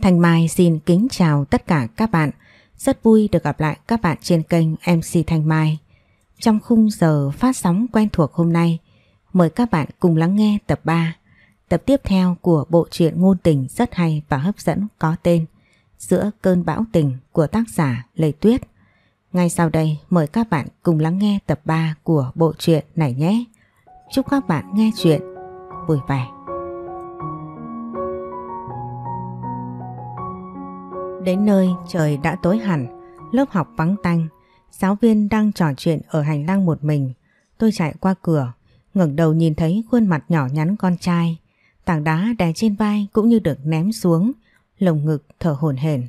Thanh Mai xin kính chào tất cả các bạn. Rất vui được gặp lại các bạn trên kênh MC Thanh Mai. Trong khung giờ phát sóng quen thuộc hôm nay, mời các bạn cùng lắng nghe tập 3, tập tiếp theo của bộ truyện ngôn tình rất hay và hấp dẫn có tên Giữa cơn bão tình của tác giả Lê Tuyết. Ngay sau đây mời các bạn cùng lắng nghe tập 3 của bộ truyện này nhé. Chúc các bạn nghe chuyện vui vẻ. Đến nơi trời đã tối hẳn, lớp học vắng tanh, giáo viên đang trò chuyện ở hành lang một mình. Tôi chạy qua cửa, ngẩng đầu nhìn thấy khuôn mặt nhỏ nhắn con trai. Tảng đá đè trên vai cũng như được ném xuống, lồng ngực thở hổn hển.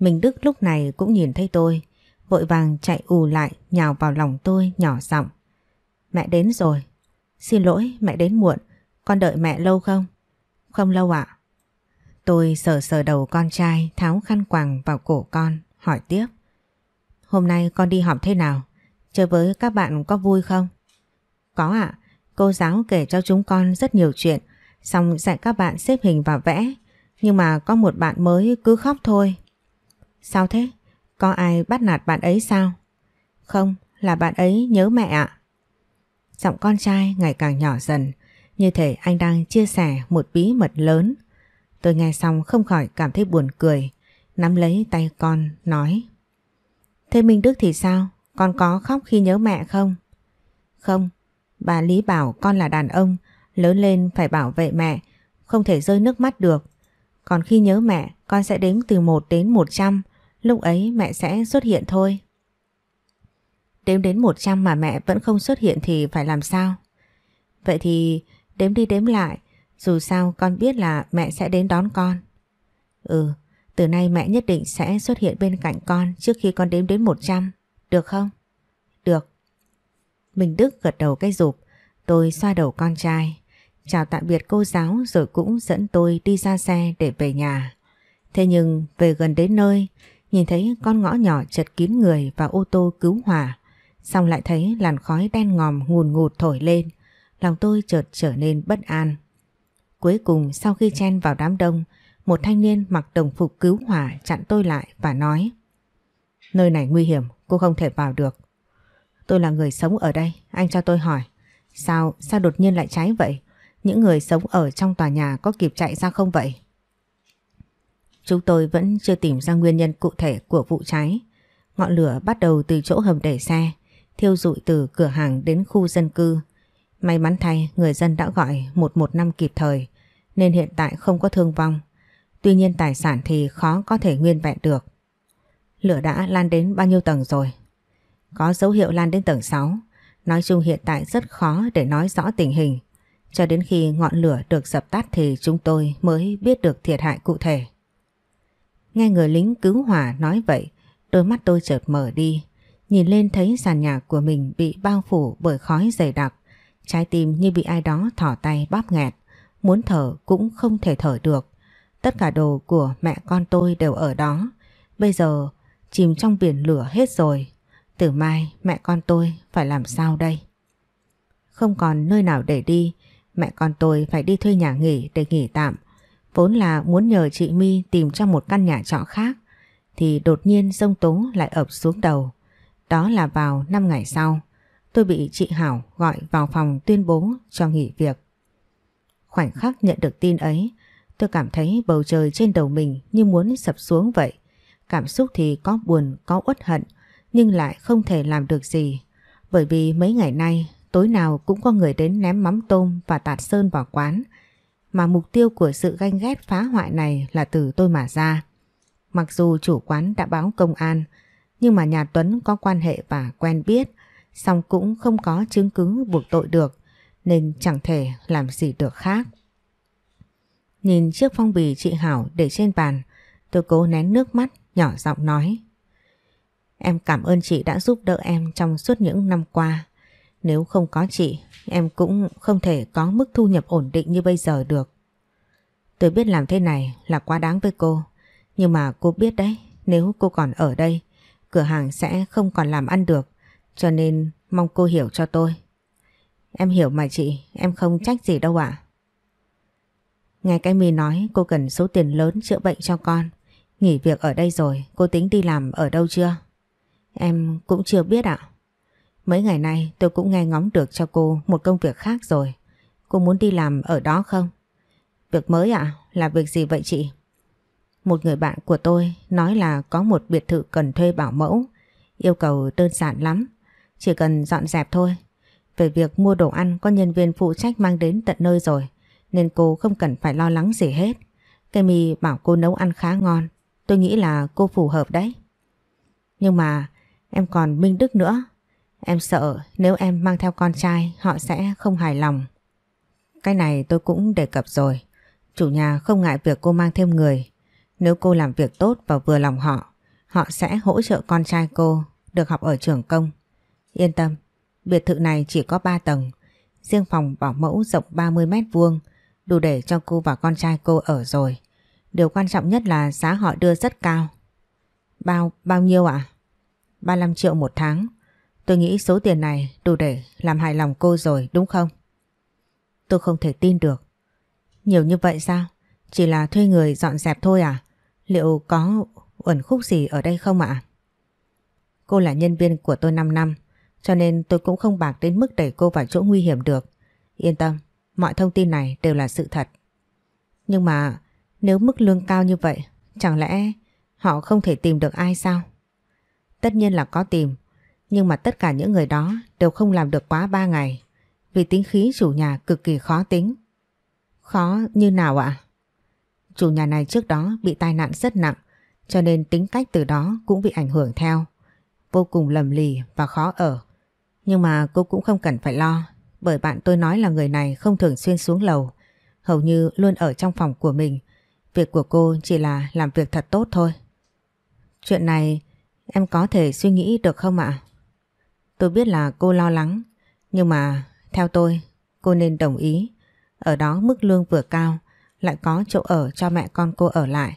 Mình Đức lúc này cũng nhìn thấy tôi, vội vàng chạy ù lại nhào vào lòng tôi nhỏ giọng. Mẹ đến rồi. Xin lỗi mẹ đến muộn, con đợi mẹ lâu không? Không lâu ạ. À? Tôi sờ sờ đầu con trai tháo khăn quàng vào cổ con, hỏi tiếp. Hôm nay con đi học thế nào? Chơi với các bạn có vui không? Có ạ, cô giáo kể cho chúng con rất nhiều chuyện, xong dạy các bạn xếp hình và vẽ, nhưng mà có một bạn mới cứ khóc thôi. Sao thế? Có ai bắt nạt bạn ấy sao? Không, là bạn ấy nhớ mẹ ạ. Giọng con trai ngày càng nhỏ dần, như thể anh đang chia sẻ một bí mật lớn. Tôi nghe xong không khỏi cảm thấy buồn cười, nắm lấy tay con, nói. Thế Minh Đức thì sao? Con có khóc khi nhớ mẹ không? Không, bà Lý bảo con là đàn ông, lớn lên phải bảo vệ mẹ, không thể rơi nước mắt được. Còn khi nhớ mẹ, con sẽ đếm từ 1 đến 100, lúc ấy mẹ sẽ xuất hiện thôi. Đếm đến 100 mà mẹ vẫn không xuất hiện thì phải làm sao? Vậy thì đếm đi đếm lại, dù sao con biết là mẹ sẽ đến đón con. Ừ, từ nay mẹ nhất định sẽ xuất hiện bên cạnh con trước khi con đếm đến 100, được không? Được. Minh Đức gật đầu cái rụp, tôi xoa đầu con trai, chào tạm biệt cô giáo rồi cũng dẫn tôi đi ra xe để về nhà. Thế nhưng về gần đến nơi, nhìn thấy con ngõ nhỏ chật kín người và ô tô cứu hỏa, xong lại thấy làn khói đen ngòm ngùn ngụt thổi lên, lòng tôi chợt trở nên bất an. Cuối cùng sau khi chen vào đám đông, một thanh niên mặc đồng phục cứu hỏa chặn tôi lại và nói Nơi này nguy hiểm, cô không thể vào được. Tôi là người sống ở đây, anh cho tôi hỏi Sao, sao đột nhiên lại cháy vậy? Những người sống ở trong tòa nhà có kịp chạy ra không vậy? Chúng tôi vẫn chưa tìm ra nguyên nhân cụ thể của vụ cháy. Ngọn lửa bắt đầu từ chỗ hầm để xe, thiêu rụi từ cửa hàng đến khu dân cư. May mắn thay, người dân đã gọi 115 kịp thời nên hiện tại không có thương vong. Tuy nhiên tài sản thì khó có thể nguyên vẹn được. Lửa đã lan đến bao nhiêu tầng rồi? Có dấu hiệu lan đến tầng 6. Nói chung hiện tại rất khó để nói rõ tình hình. Cho đến khi ngọn lửa được dập tắt thì chúng tôi mới biết được thiệt hại cụ thể. Nghe người lính cứu hỏa nói vậy, đôi mắt tôi chợt mở đi. Nhìn lên thấy sàn nhà của mình bị bao phủ bởi khói dày đặc, trái tim như bị ai đó thỏ tay bóp nghẹt muốn thở cũng không thể thở được. Tất cả đồ của mẹ con tôi đều ở đó. Bây giờ chìm trong biển lửa hết rồi. Từ mai mẹ con tôi phải làm sao đây? Không còn nơi nào để đi, mẹ con tôi phải đi thuê nhà nghỉ để nghỉ tạm. Vốn là muốn nhờ chị My tìm cho một căn nhà trọ khác, thì đột nhiên sông tố lại ập xuống đầu. Đó là vào 5 ngày sau, tôi bị chị Hảo gọi vào phòng tuyên bố cho nghỉ việc. Khoảnh khắc nhận được tin ấy, tôi cảm thấy bầu trời trên đầu mình như muốn sập xuống vậy. Cảm xúc thì có buồn, có uất hận, nhưng lại không thể làm được gì. Bởi vì mấy ngày nay, tối nào cũng có người đến ném mắm tôm và tạt sơn vào quán. Mà mục tiêu của sự ganh ghét phá hoại này là từ tôi mà ra. Mặc dù chủ quán đã báo công an, nhưng mà nhà Tuấn có quan hệ và quen biết, song cũng không có chứng cứ buộc tội được nên chẳng thể làm gì được khác. Nhìn chiếc phong bì chị Hảo để trên bàn, tôi cố nén nước mắt, nhỏ giọng nói. Em cảm ơn chị đã giúp đỡ em trong suốt những năm qua. Nếu không có chị, em cũng không thể có mức thu nhập ổn định như bây giờ được. Tôi biết làm thế này là quá đáng với cô, nhưng mà cô biết đấy, nếu cô còn ở đây, cửa hàng sẽ không còn làm ăn được, cho nên mong cô hiểu cho tôi. Em hiểu mà chị, em không trách gì đâu ạ. À. Nghe cái mi nói cô cần số tiền lớn chữa bệnh cho con. Nghỉ việc ở đây rồi, cô tính đi làm ở đâu chưa? Em cũng chưa biết ạ. Mấy ngày nay tôi cũng nghe ngóng được cho cô một công việc khác rồi. Cô muốn đi làm ở đó không? Việc mới ạ? Là việc gì vậy chị? Một người bạn của tôi nói là có một biệt thự cần thuê bảo mẫu. Yêu cầu đơn giản lắm. Chỉ cần dọn dẹp thôi về việc mua đồ ăn có nhân viên phụ trách mang đến tận nơi rồi nên cô không cần phải lo lắng gì hết. Cây mì bảo cô nấu ăn khá ngon, tôi nghĩ là cô phù hợp đấy. Nhưng mà em còn Minh Đức nữa, em sợ nếu em mang theo con trai họ sẽ không hài lòng. Cái này tôi cũng đề cập rồi, chủ nhà không ngại việc cô mang thêm người. Nếu cô làm việc tốt và vừa lòng họ, họ sẽ hỗ trợ con trai cô được học ở trường công. Yên tâm, Biệt thự này chỉ có 3 tầng, riêng phòng bảo mẫu rộng 30 mét vuông, đủ để cho cô và con trai cô ở rồi. Điều quan trọng nhất là giá họ đưa rất cao. Bao, bao nhiêu ạ? À? 35 triệu một tháng. Tôi nghĩ số tiền này đủ để làm hài lòng cô rồi đúng không? Tôi không thể tin được. Nhiều như vậy sao? Chỉ là thuê người dọn dẹp thôi à? Liệu có ẩn khúc gì ở đây không ạ? Cô là nhân viên của tôi 5 năm. Cho nên tôi cũng không bạc đến mức đẩy cô vào chỗ nguy hiểm được. Yên tâm, mọi thông tin này đều là sự thật. Nhưng mà nếu mức lương cao như vậy, chẳng lẽ họ không thể tìm được ai sao? Tất nhiên là có tìm, nhưng mà tất cả những người đó đều không làm được quá 3 ngày, vì tính khí chủ nhà cực kỳ khó tính. Khó như nào ạ? Chủ nhà này trước đó bị tai nạn rất nặng, cho nên tính cách từ đó cũng bị ảnh hưởng theo. Vô cùng lầm lì và khó ở. Nhưng mà cô cũng không cần phải lo bởi bạn tôi nói là người này không thường xuyên xuống lầu hầu như luôn ở trong phòng của mình. Việc của cô chỉ là làm việc thật tốt thôi. Chuyện này em có thể suy nghĩ được không ạ? Tôi biết là cô lo lắng nhưng mà theo tôi cô nên đồng ý. Ở đó mức lương vừa cao lại có chỗ ở cho mẹ con cô ở lại.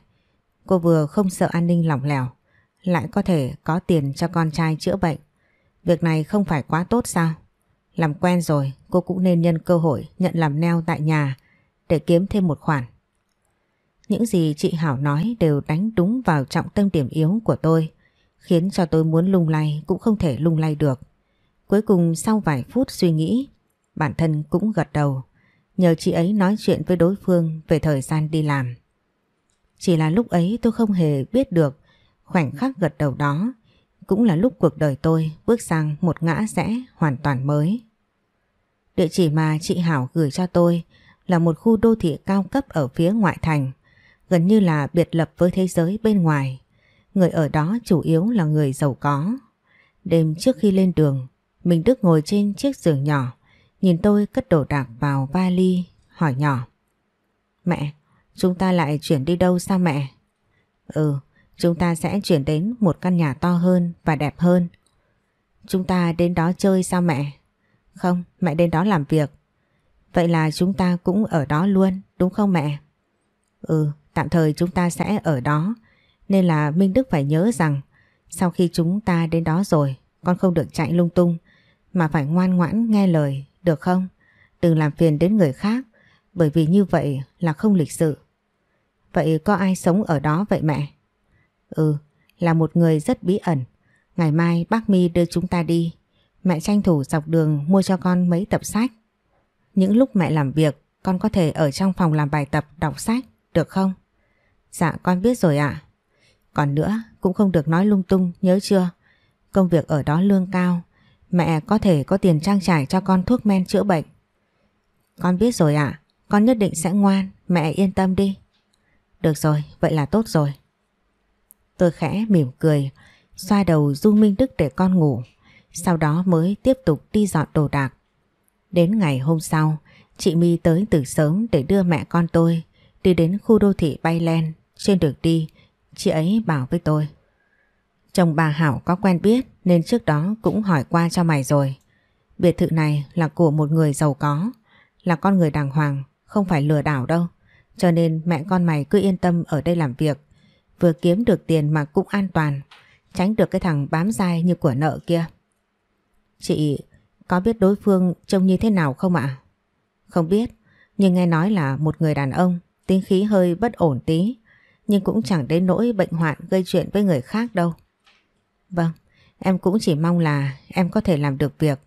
Cô vừa không sợ an ninh lỏng lẻo lại có thể có tiền cho con trai chữa bệnh Việc này không phải quá tốt sao? Làm quen rồi cô cũng nên nhân cơ hội nhận làm neo tại nhà để kiếm thêm một khoản. Những gì chị Hảo nói đều đánh đúng vào trọng tâm điểm yếu của tôi, khiến cho tôi muốn lung lay cũng không thể lung lay được. Cuối cùng sau vài phút suy nghĩ, bản thân cũng gật đầu, nhờ chị ấy nói chuyện với đối phương về thời gian đi làm. Chỉ là lúc ấy tôi không hề biết được khoảnh khắc gật đầu đó cũng là lúc cuộc đời tôi bước sang một ngã rẽ hoàn toàn mới. Địa chỉ mà chị Hảo gửi cho tôi là một khu đô thị cao cấp ở phía ngoại thành, gần như là biệt lập với thế giới bên ngoài. Người ở đó chủ yếu là người giàu có. Đêm trước khi lên đường, Minh Đức ngồi trên chiếc giường nhỏ, nhìn tôi cất đồ đạc vào vali, hỏi nhỏ. Mẹ, chúng ta lại chuyển đi đâu sao mẹ? Ừ, Chúng ta sẽ chuyển đến một căn nhà to hơn và đẹp hơn. Chúng ta đến đó chơi sao mẹ? Không, mẹ đến đó làm việc. Vậy là chúng ta cũng ở đó luôn, đúng không mẹ? Ừ, tạm thời chúng ta sẽ ở đó. Nên là Minh Đức phải nhớ rằng sau khi chúng ta đến đó rồi con không được chạy lung tung mà phải ngoan ngoãn nghe lời, được không? Đừng làm phiền đến người khác bởi vì như vậy là không lịch sự. Vậy có ai sống ở đó vậy mẹ? Ừ, là một người rất bí ẩn. Ngày mai bác Mi đưa chúng ta đi. Mẹ tranh thủ dọc đường mua cho con mấy tập sách. Những lúc mẹ làm việc, con có thể ở trong phòng làm bài tập đọc sách, được không? Dạ con biết rồi ạ. Còn nữa, cũng không được nói lung tung, nhớ chưa? Công việc ở đó lương cao, mẹ có thể có tiền trang trải cho con thuốc men chữa bệnh. Con biết rồi ạ, con nhất định sẽ ngoan, mẹ yên tâm đi. Được rồi, vậy là tốt rồi. Tôi khẽ mỉm cười, xoa đầu Du Minh Đức để con ngủ, sau đó mới tiếp tục đi dọn đồ đạc. Đến ngày hôm sau, chị My tới từ sớm để đưa mẹ con tôi đi đến khu đô thị Bay Len. Trên đường đi, chị ấy bảo với tôi. Chồng bà Hảo có quen biết nên trước đó cũng hỏi qua cho mày rồi. Biệt thự này là của một người giàu có, là con người đàng hoàng, không phải lừa đảo đâu. Cho nên mẹ con mày cứ yên tâm ở đây làm việc vừa kiếm được tiền mà cũng an toàn, tránh được cái thằng bám dai như của nợ kia. Chị có biết đối phương trông như thế nào không ạ? Không biết, nhưng nghe nói là một người đàn ông, tính khí hơi bất ổn tí, nhưng cũng chẳng đến nỗi bệnh hoạn gây chuyện với người khác đâu. Vâng, em cũng chỉ mong là em có thể làm được việc.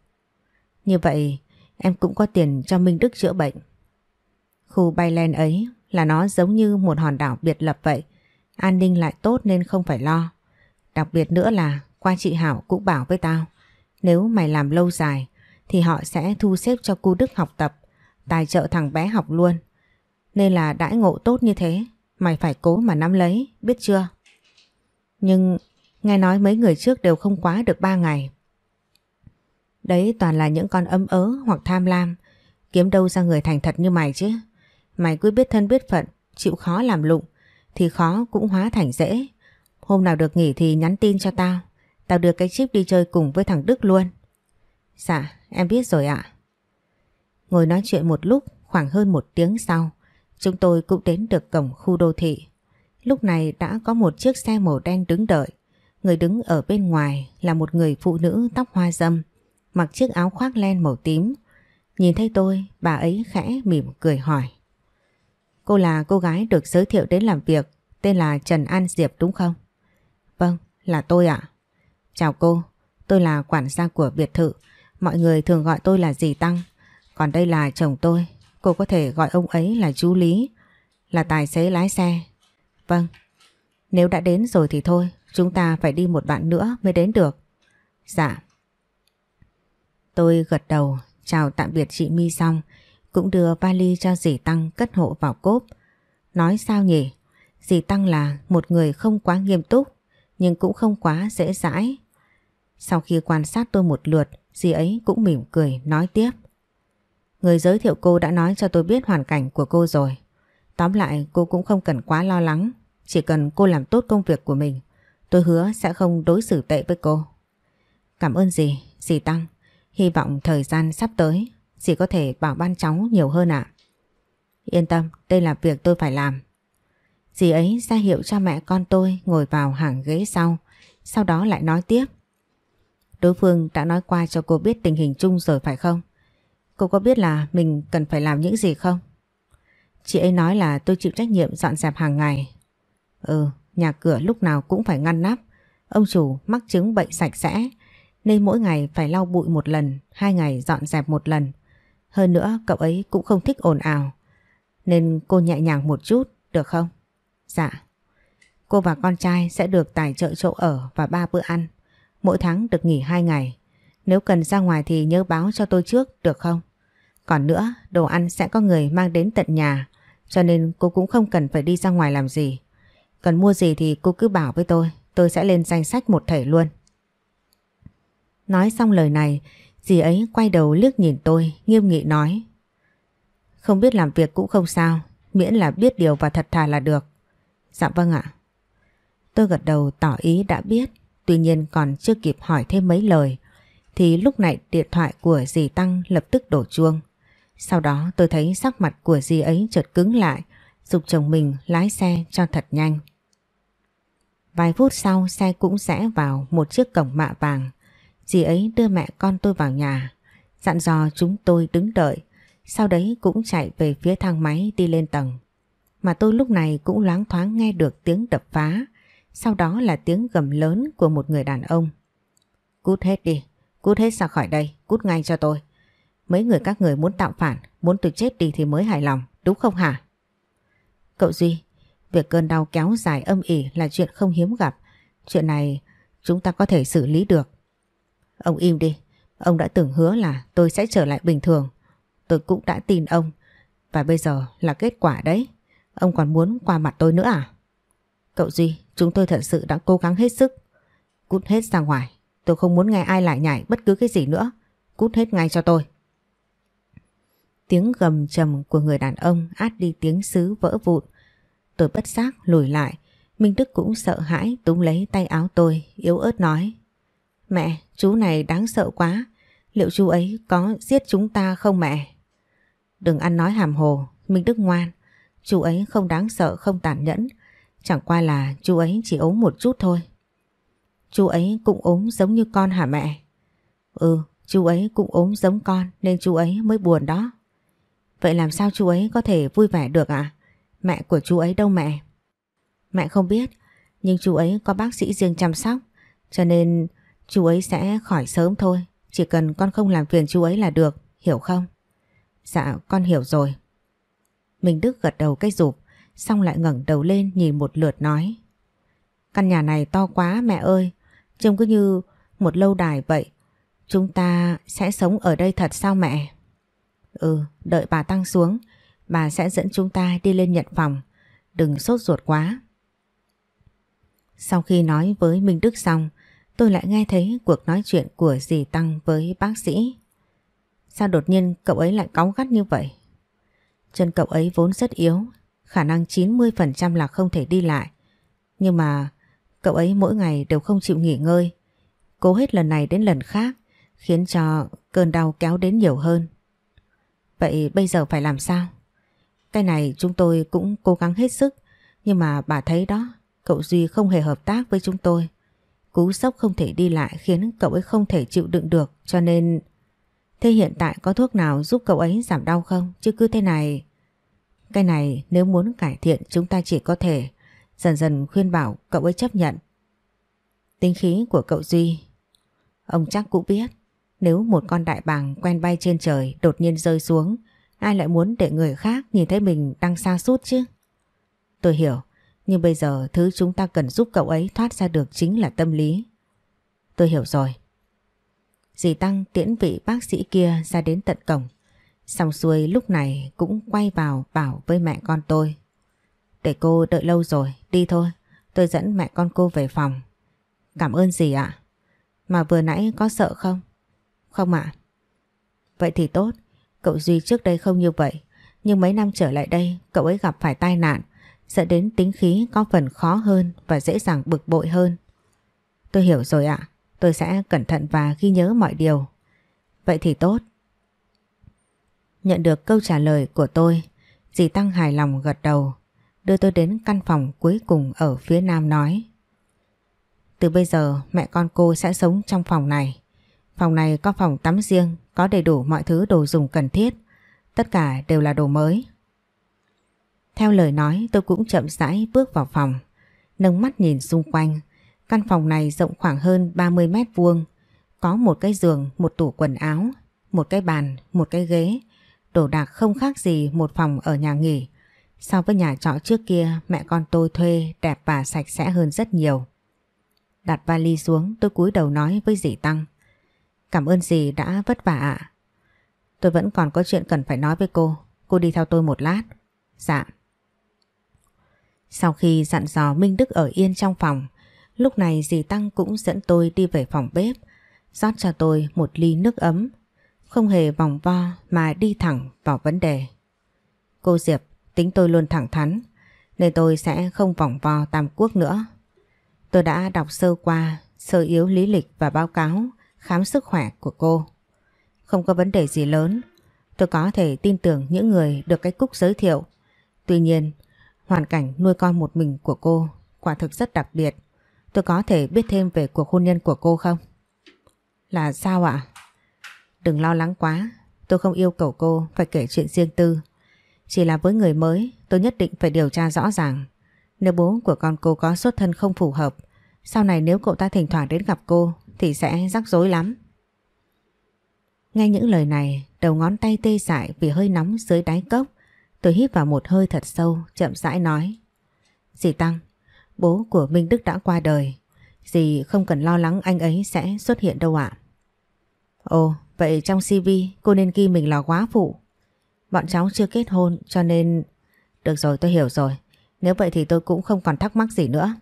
Như vậy, em cũng có tiền cho Minh Đức chữa bệnh. Khu bay len ấy là nó giống như một hòn đảo biệt lập vậy, An ninh lại tốt nên không phải lo. Đặc biệt nữa là qua chị Hảo cũng bảo với tao, nếu mày làm lâu dài thì họ sẽ thu xếp cho cu Đức học tập, tài trợ thằng bé học luôn. Nên là đãi ngộ tốt như thế, mày phải cố mà nắm lấy, biết chưa? Nhưng nghe nói mấy người trước đều không quá được 3 ngày. Đấy toàn là những con ấm ớ hoặc tham lam, kiếm đâu ra người thành thật như mày chứ. Mày cứ biết thân biết phận, chịu khó làm lụng, thì khó cũng hóa thành dễ. Hôm nào được nghỉ thì nhắn tin cho tao. Tao đưa cái chip đi chơi cùng với thằng Đức luôn. Dạ, em biết rồi ạ. Ngồi nói chuyện một lúc, khoảng hơn một tiếng sau, chúng tôi cũng đến được cổng khu đô thị. Lúc này đã có một chiếc xe màu đen đứng đợi. Người đứng ở bên ngoài là một người phụ nữ tóc hoa dâm, mặc chiếc áo khoác len màu tím. Nhìn thấy tôi, bà ấy khẽ mỉm cười hỏi. Cô là cô gái được giới thiệu đến làm việc, tên là Trần An Diệp đúng không? Vâng, là tôi ạ. Chào cô, tôi là quản gia của biệt thự. Mọi người thường gọi tôi là dì Tăng. Còn đây là chồng tôi, cô có thể gọi ông ấy là chú Lý, là tài xế lái xe. Vâng, nếu đã đến rồi thì thôi, chúng ta phải đi một đoạn nữa mới đến được. Dạ. Tôi gật đầu, chào tạm biệt chị Mi xong, cũng đưa vali cho dì Tăng cất hộ vào cốp. Nói sao nhỉ? Dì Tăng là một người không quá nghiêm túc, nhưng cũng không quá dễ dãi. Sau khi quan sát tôi một lượt, dì ấy cũng mỉm cười nói tiếp. Người giới thiệu cô đã nói cho tôi biết hoàn cảnh của cô rồi. Tóm lại cô cũng không cần quá lo lắng, chỉ cần cô làm tốt công việc của mình, tôi hứa sẽ không đối xử tệ với cô. Cảm ơn dì, dì Tăng. Hy vọng thời gian sắp tới Dì có thể bảo ban cháu nhiều hơn ạ. Yên tâm, đây là việc tôi phải làm. Dì ấy ra hiệu cho mẹ con tôi ngồi vào hàng ghế sau, sau đó lại nói tiếp. Đối phương đã nói qua cho cô biết tình hình chung rồi phải không? Cô có biết là mình cần phải làm những gì không? Chị ấy nói là tôi chịu trách nhiệm dọn dẹp hàng ngày. Ừ, nhà cửa lúc nào cũng phải ngăn nắp. Ông chủ mắc chứng bệnh sạch sẽ, nên mỗi ngày phải lau bụi một lần, hai ngày dọn dẹp một lần. Hơn nữa cậu ấy cũng không thích ồn ào. Nên cô nhẹ nhàng một chút, được không? Dạ. Cô và con trai sẽ được tài trợ chỗ ở và ba bữa ăn. Mỗi tháng được nghỉ hai ngày. Nếu cần ra ngoài thì nhớ báo cho tôi trước, được không? Còn nữa, đồ ăn sẽ có người mang đến tận nhà, cho nên cô cũng không cần phải đi ra ngoài làm gì. Cần mua gì thì cô cứ bảo với tôi, tôi sẽ lên danh sách một thể luôn. Nói xong lời này, Dì ấy quay đầu liếc nhìn tôi, nghiêm nghị nói. Không biết làm việc cũng không sao, miễn là biết điều và thật thà là được. Dạ vâng ạ. Tôi gật đầu tỏ ý đã biết, tuy nhiên còn chưa kịp hỏi thêm mấy lời, thì lúc này điện thoại của dì Tăng lập tức đổ chuông. Sau đó tôi thấy sắc mặt của dì ấy chợt cứng lại, dục chồng mình lái xe cho thật nhanh. Vài phút sau xe cũng rẽ vào một chiếc cổng mạ vàng. Dì ấy đưa mẹ con tôi vào nhà, dặn dò chúng tôi đứng đợi, sau đấy cũng chạy về phía thang máy đi lên tầng. Mà tôi lúc này cũng loáng thoáng nghe được tiếng đập phá, sau đó là tiếng gầm lớn của một người đàn ông. Cút hết đi, cút hết ra khỏi đây, cút ngay cho tôi. Mấy người các người muốn tạo phản, muốn tôi chết đi thì mới hài lòng, đúng không hả? Cậu Duy, việc cơn đau kéo dài âm ỉ là chuyện không hiếm gặp. Chuyện này chúng ta có thể xử lý được. Ông im đi, ông đã từng hứa là tôi sẽ trở lại bình thường. Tôi cũng đã tin ông, và bây giờ là kết quả đấy. Ông còn muốn qua mặt tôi nữa à? Cậu Duy, chúng tôi thật sự đã cố gắng hết sức. Cút hết ra ngoài, tôi không muốn nghe ai lại nhảy bất cứ cái gì nữa. Cút hết ngay cho tôi. Tiếng gầm trầm của người đàn ông át đi tiếng sứ vỡ vụn. Tôi bất giác lùi lại, Minh Đức cũng sợ hãi túm lấy tay áo tôi, yếu ớt nói. Mẹ, chú này đáng sợ quá. Liệu chú ấy có giết chúng ta không mẹ? Đừng ăn nói hàm hồ, Minh Đức ngoan. Chú ấy không đáng sợ, không tàn nhẫn. Chẳng qua là chú ấy chỉ ốm một chút thôi. Chú ấy cũng ốm giống như con hả mẹ? Ừ, chú ấy cũng ốm giống con nên chú ấy mới buồn đó. Vậy làm sao chú ấy có thể vui vẻ được ạ? À? Mẹ của chú ấy đâu mẹ? Mẹ không biết, nhưng chú ấy có bác sĩ riêng chăm sóc, cho nên Chú ấy sẽ khỏi sớm thôi Chỉ cần con không làm phiền chú ấy là được Hiểu không? Dạ con hiểu rồi Minh Đức gật đầu cái rụp Xong lại ngẩng đầu lên nhìn một lượt nói Căn nhà này to quá mẹ ơi Trông cứ như một lâu đài vậy Chúng ta sẽ sống ở đây thật sao mẹ? Ừ, đợi bà Tăng xuống Bà sẽ dẫn chúng ta đi lên nhận phòng Đừng sốt ruột quá Sau khi nói với Minh Đức xong tôi lại nghe thấy cuộc nói chuyện của dì Tăng với bác sĩ. Sao đột nhiên cậu ấy lại cáu gắt như vậy? Chân cậu ấy vốn rất yếu, khả năng 90% là không thể đi lại. Nhưng mà cậu ấy mỗi ngày đều không chịu nghỉ ngơi. Cố hết lần này đến lần khác, khiến cho cơn đau kéo đến nhiều hơn. Vậy bây giờ phải làm sao? Cái này chúng tôi cũng cố gắng hết sức, nhưng mà bà thấy đó, cậu Duy không hề hợp tác với chúng tôi. Cú sốc không thể đi lại khiến cậu ấy không thể chịu đựng được cho nên... Thế hiện tại có thuốc nào giúp cậu ấy giảm đau không? Chứ cứ thế này... Cái này nếu muốn cải thiện chúng ta chỉ có thể dần dần khuyên bảo cậu ấy chấp nhận. Tính khí của cậu Duy Ông chắc cũng biết nếu một con đại bàng quen bay trên trời đột nhiên rơi xuống ai lại muốn để người khác nhìn thấy mình đang xa sút chứ? Tôi hiểu nhưng bây giờ thứ chúng ta cần giúp cậu ấy thoát ra được chính là tâm lý. Tôi hiểu rồi. Dì Tăng tiễn vị bác sĩ kia ra đến tận cổng. Xong xuôi lúc này cũng quay vào bảo với mẹ con tôi. Để cô đợi lâu rồi, đi thôi. Tôi dẫn mẹ con cô về phòng. Cảm ơn dì ạ. Mà vừa nãy có sợ không? Không ạ. Vậy thì tốt. Cậu Duy trước đây không như vậy. Nhưng mấy năm trở lại đây, cậu ấy gặp phải tai nạn dẫn đến tính khí có phần khó hơn và dễ dàng bực bội hơn. Tôi hiểu rồi ạ, tôi sẽ cẩn thận và ghi nhớ mọi điều. Vậy thì tốt. Nhận được câu trả lời của tôi, dì Tăng hài lòng gật đầu, đưa tôi đến căn phòng cuối cùng ở phía nam nói. Từ bây giờ mẹ con cô sẽ sống trong phòng này. Phòng này có phòng tắm riêng, có đầy đủ mọi thứ đồ dùng cần thiết. Tất cả đều là đồ mới. Theo lời nói tôi cũng chậm rãi bước vào phòng, nâng mắt nhìn xung quanh. Căn phòng này rộng khoảng hơn 30 mét vuông, có một cái giường, một tủ quần áo, một cái bàn, một cái ghế. Đồ đạc không khác gì một phòng ở nhà nghỉ. So với nhà trọ trước kia mẹ con tôi thuê đẹp và sạch sẽ hơn rất nhiều. Đặt vali xuống tôi cúi đầu nói với dì Tăng. Cảm ơn dì đã vất vả ạ. Tôi vẫn còn có chuyện cần phải nói với cô. Cô đi theo tôi một lát. Dạ. Sau khi dặn dò Minh Đức ở yên trong phòng, lúc này dì Tăng cũng dẫn tôi đi về phòng bếp, rót cho tôi một ly nước ấm, không hề vòng vo mà đi thẳng vào vấn đề. Cô Diệp, tính tôi luôn thẳng thắn, nên tôi sẽ không vòng vo Tam Quốc nữa. Tôi đã đọc sơ qua, sơ yếu lý lịch và báo cáo khám sức khỏe của cô. Không có vấn đề gì lớn, tôi có thể tin tưởng những người được cái cúc giới thiệu. Tuy nhiên, Hoàn cảnh nuôi con một mình của cô quả thực rất đặc biệt. Tôi có thể biết thêm về cuộc hôn nhân của cô không? Là sao ạ? Đừng lo lắng quá, tôi không yêu cầu cô phải kể chuyện riêng tư. Chỉ là với người mới, tôi nhất định phải điều tra rõ ràng. Nếu bố của con cô có xuất thân không phù hợp, sau này nếu cậu ta thỉnh thoảng đến gặp cô thì sẽ rắc rối lắm. Nghe những lời này, đầu ngón tay tê dại vì hơi nóng dưới đáy cốc. Tôi hít vào một hơi thật sâu, chậm rãi nói. Dì Tăng, bố của Minh Đức đã qua đời. Dì không cần lo lắng anh ấy sẽ xuất hiện đâu ạ. À? Ồ, vậy trong CV cô nên ghi mình là quá phụ. Bọn cháu chưa kết hôn cho nên... Được rồi tôi hiểu rồi. Nếu vậy thì tôi cũng không còn thắc mắc gì nữa.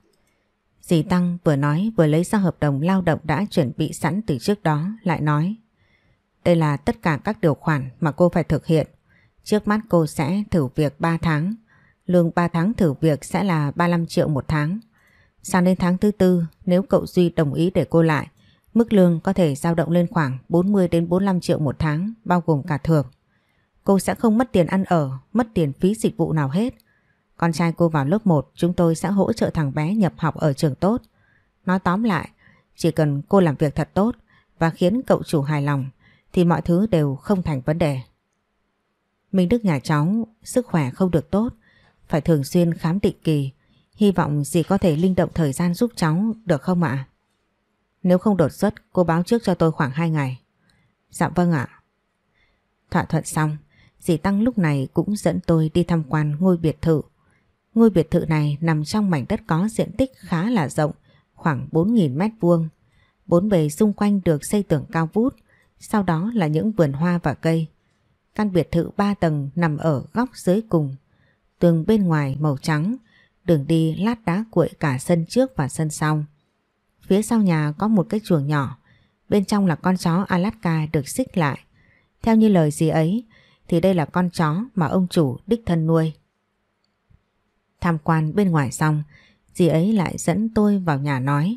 Dì Tăng vừa nói vừa lấy ra hợp đồng lao động đã chuẩn bị sẵn từ trước đó lại nói. Đây là tất cả các điều khoản mà cô phải thực hiện Trước mắt cô sẽ thử việc 3 tháng, lương 3 tháng thử việc sẽ là 35 triệu một tháng. Sang đến tháng thứ tư, nếu cậu Duy đồng ý để cô lại, mức lương có thể dao động lên khoảng 40 đến 45 triệu một tháng, bao gồm cả thưởng. Cô sẽ không mất tiền ăn ở, mất tiền phí dịch vụ nào hết. Con trai cô vào lớp 1, chúng tôi sẽ hỗ trợ thằng bé nhập học ở trường tốt. Nói tóm lại, chỉ cần cô làm việc thật tốt và khiến cậu chủ hài lòng thì mọi thứ đều không thành vấn đề. Minh Đức nhà cháu sức khỏe không được tốt, phải thường xuyên khám định kỳ. Hy vọng dì có thể linh động thời gian giúp cháu được không ạ? Nếu không đột xuất, cô báo trước cho tôi khoảng 2 ngày. Dạ vâng ạ. Thỏa thuận xong, dì Tăng lúc này cũng dẫn tôi đi tham quan ngôi biệt thự. Ngôi biệt thự này nằm trong mảnh đất có diện tích khá là rộng, khoảng 4.000 mét vuông. Bốn bề xung quanh được xây tường cao vút, sau đó là những vườn hoa và cây. Căn biệt thự 3 tầng nằm ở góc dưới cùng, tường bên ngoài màu trắng, đường đi lát đá cuội cả sân trước và sân sau. Phía sau nhà có một cái chuồng nhỏ, bên trong là con chó Alaska được xích lại. Theo như lời gì ấy, thì đây là con chó mà ông chủ đích thân nuôi. Tham quan bên ngoài xong, dì ấy lại dẫn tôi vào nhà nói.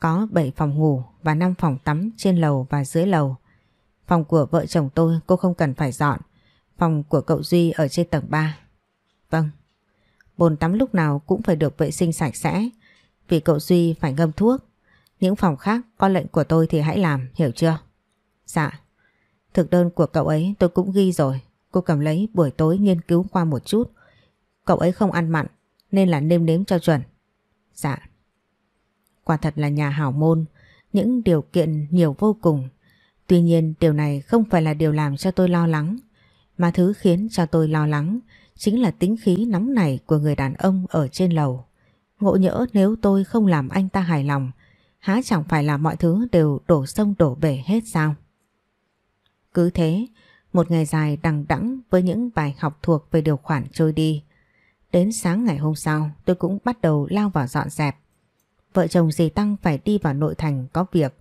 Có 7 phòng ngủ và 5 phòng tắm trên lầu và dưới lầu. Phòng của vợ chồng tôi cô không cần phải dọn. Phòng của cậu Duy ở trên tầng 3. Vâng. Bồn tắm lúc nào cũng phải được vệ sinh sạch sẽ. Vì cậu Duy phải ngâm thuốc. Những phòng khác có lệnh của tôi thì hãy làm, hiểu chưa? Dạ. Thực đơn của cậu ấy tôi cũng ghi rồi. Cô cầm lấy buổi tối nghiên cứu qua một chút. Cậu ấy không ăn mặn nên là nêm nếm cho chuẩn. Dạ. Quả thật là nhà hảo môn. Những điều kiện nhiều vô cùng Tuy nhiên điều này không phải là điều làm cho tôi lo lắng, mà thứ khiến cho tôi lo lắng chính là tính khí nóng nảy của người đàn ông ở trên lầu. Ngộ nhỡ nếu tôi không làm anh ta hài lòng, há chẳng phải là mọi thứ đều đổ sông đổ bể hết sao? Cứ thế, một ngày dài đằng đẵng với những bài học thuộc về điều khoản trôi đi. Đến sáng ngày hôm sau, tôi cũng bắt đầu lao vào dọn dẹp. Vợ chồng dì Tăng phải đi vào nội thành có việc,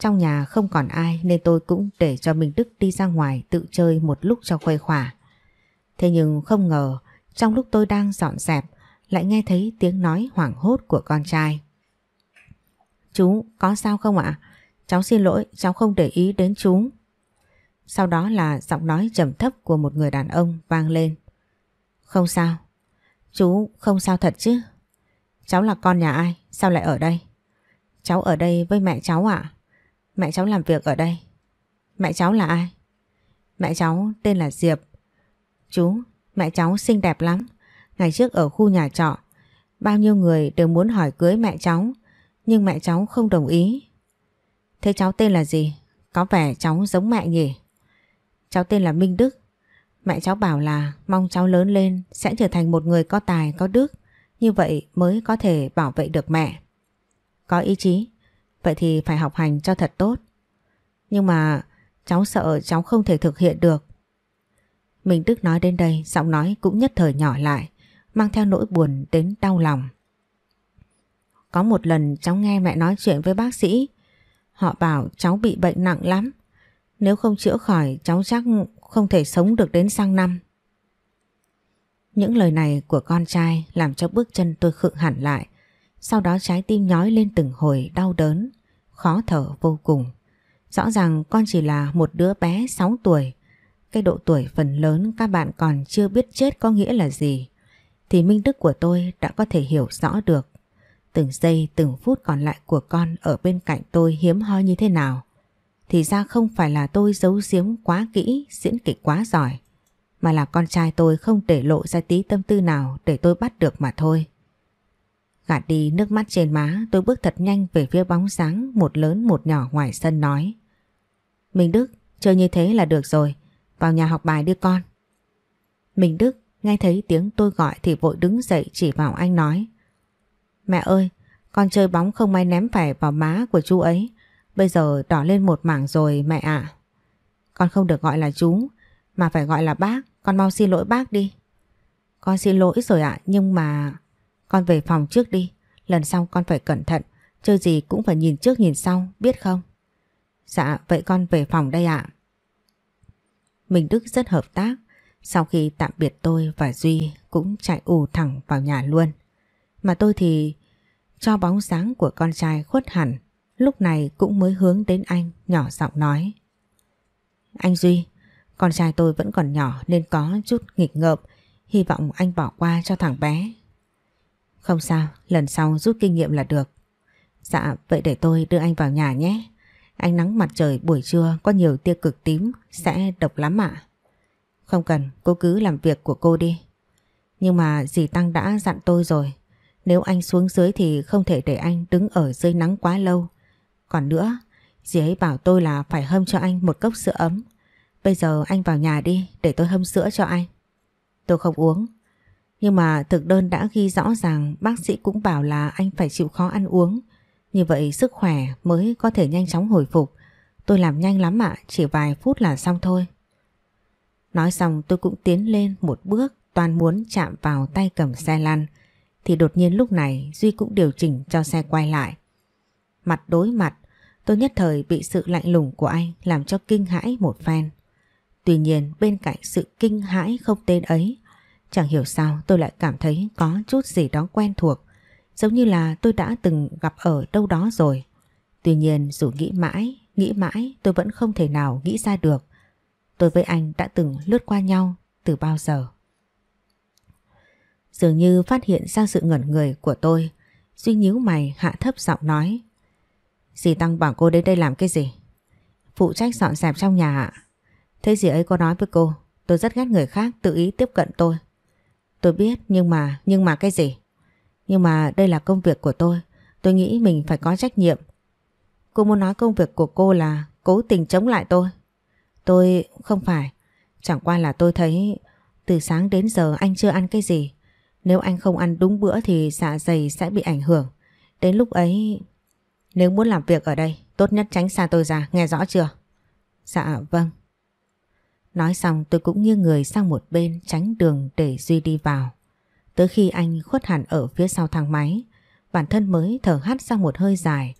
trong nhà không còn ai nên tôi cũng để cho Minh Đức đi ra ngoài tự chơi một lúc cho khuây khỏa. Thế nhưng không ngờ trong lúc tôi đang dọn dẹp lại nghe thấy tiếng nói hoảng hốt của con trai. Chú, có sao không ạ? Cháu xin lỗi, cháu không để ý đến chú. Sau đó là giọng nói trầm thấp của một người đàn ông vang lên. Không sao. Chú không sao thật chứ? Cháu là con nhà ai? Sao lại ở đây? Cháu ở đây với mẹ cháu ạ? Mẹ cháu làm việc ở đây. Mẹ cháu là ai? Mẹ cháu tên là Diệp. Chú, mẹ cháu xinh đẹp lắm. Ngày trước ở khu nhà trọ, bao nhiêu người đều muốn hỏi cưới mẹ cháu, nhưng mẹ cháu không đồng ý. Thế cháu tên là gì? Có vẻ cháu giống mẹ nhỉ? Cháu tên là Minh Đức. Mẹ cháu bảo là mong cháu lớn lên sẽ trở thành một người có tài, có đức. Như vậy mới có thể bảo vệ được mẹ. Có ý chí, Vậy thì phải học hành cho thật tốt. Nhưng mà cháu sợ cháu không thể thực hiện được. Mình Đức nói đến đây, giọng nói cũng nhất thời nhỏ lại, mang theo nỗi buồn đến đau lòng. Có một lần cháu nghe mẹ nói chuyện với bác sĩ, họ bảo cháu bị bệnh nặng lắm, nếu không chữa khỏi cháu chắc không thể sống được đến sang năm. Những lời này của con trai làm cho bước chân tôi khựng hẳn lại, sau đó trái tim nhói lên từng hồi đau đớn, khó thở vô cùng. Rõ ràng con chỉ là một đứa bé 6 tuổi. Cái độ tuổi phần lớn các bạn còn chưa biết chết có nghĩa là gì. Thì Minh Đức của tôi đã có thể hiểu rõ được. Từng giây từng phút còn lại của con ở bên cạnh tôi hiếm hoi như thế nào. Thì ra không phải là tôi giấu giếm quá kỹ, diễn kịch quá giỏi. Mà là con trai tôi không để lộ ra tí tâm tư nào để tôi bắt được mà thôi. Gạt đi nước mắt trên má tôi bước thật nhanh về phía bóng sáng một lớn một nhỏ ngoài sân nói. Minh Đức, chơi như thế là được rồi, vào nhà học bài đi con. Minh Đức nghe thấy tiếng tôi gọi thì vội đứng dậy chỉ vào anh nói. Mẹ ơi, con chơi bóng không may ném phải vào má của chú ấy, bây giờ đỏ lên một mảng rồi mẹ ạ. Con không được gọi là chú, mà phải gọi là bác, con mau xin lỗi bác đi. Con xin lỗi rồi ạ, nhưng mà... Con về phòng trước đi, lần sau con phải cẩn thận, chơi gì cũng phải nhìn trước nhìn sau, biết không? Dạ, vậy con về phòng đây ạ. Mình Đức rất hợp tác, sau khi tạm biệt tôi và Duy cũng chạy ù thẳng vào nhà luôn. Mà tôi thì cho bóng sáng của con trai khuất hẳn, lúc này cũng mới hướng đến anh nhỏ giọng nói. Anh Duy, con trai tôi vẫn còn nhỏ nên có chút nghịch ngợp, hy vọng anh bỏ qua cho thằng bé không sao, lần sau rút kinh nghiệm là được. Dạ, vậy để tôi đưa anh vào nhà nhé. Ánh nắng mặt trời buổi trưa có nhiều tia cực tím sẽ độc lắm ạ. Không cần, cô cứ làm việc của cô đi. Nhưng mà dì Tăng đã dặn tôi rồi. Nếu anh xuống dưới thì không thể để anh đứng ở dưới nắng quá lâu. Còn nữa, dì ấy bảo tôi là phải hâm cho anh một cốc sữa ấm. Bây giờ anh vào nhà đi để tôi hâm sữa cho anh. Tôi không uống. Nhưng mà thực đơn đã ghi rõ ràng bác sĩ cũng bảo là anh phải chịu khó ăn uống. Như vậy sức khỏe mới có thể nhanh chóng hồi phục. Tôi làm nhanh lắm ạ, chỉ vài phút là xong thôi. Nói xong tôi cũng tiến lên một bước toàn muốn chạm vào tay cầm xe lăn. Thì đột nhiên lúc này Duy cũng điều chỉnh cho xe quay lại. Mặt đối mặt, tôi nhất thời bị sự lạnh lùng của anh làm cho kinh hãi một phen. Tuy nhiên bên cạnh sự kinh hãi không tên ấy, Chẳng hiểu sao tôi lại cảm thấy có chút gì đó quen thuộc, giống như là tôi đã từng gặp ở đâu đó rồi. Tuy nhiên dù nghĩ mãi, nghĩ mãi tôi vẫn không thể nào nghĩ ra được. Tôi với anh đã từng lướt qua nhau từ bao giờ. Dường như phát hiện ra sự ngẩn người của tôi, Duy nhíu mày hạ thấp giọng nói. Dì Tăng bảo cô đến đây làm cái gì? Phụ trách dọn dẹp trong nhà ạ. Thế dì ấy có nói với cô, tôi rất ghét người khác tự ý tiếp cận tôi. Tôi biết nhưng mà, nhưng mà cái gì? Nhưng mà đây là công việc của tôi. Tôi nghĩ mình phải có trách nhiệm. Cô muốn nói công việc của cô là cố tình chống lại tôi. Tôi không phải. Chẳng qua là tôi thấy từ sáng đến giờ anh chưa ăn cái gì. Nếu anh không ăn đúng bữa thì dạ dày sẽ bị ảnh hưởng. Đến lúc ấy... Nếu muốn làm việc ở đây, tốt nhất tránh xa tôi ra, nghe rõ chưa? Dạ vâng. Nói xong tôi cũng nghiêng người sang một bên tránh đường để Duy đi vào. Tới khi anh khuất hẳn ở phía sau thang máy, bản thân mới thở hắt ra một hơi dài,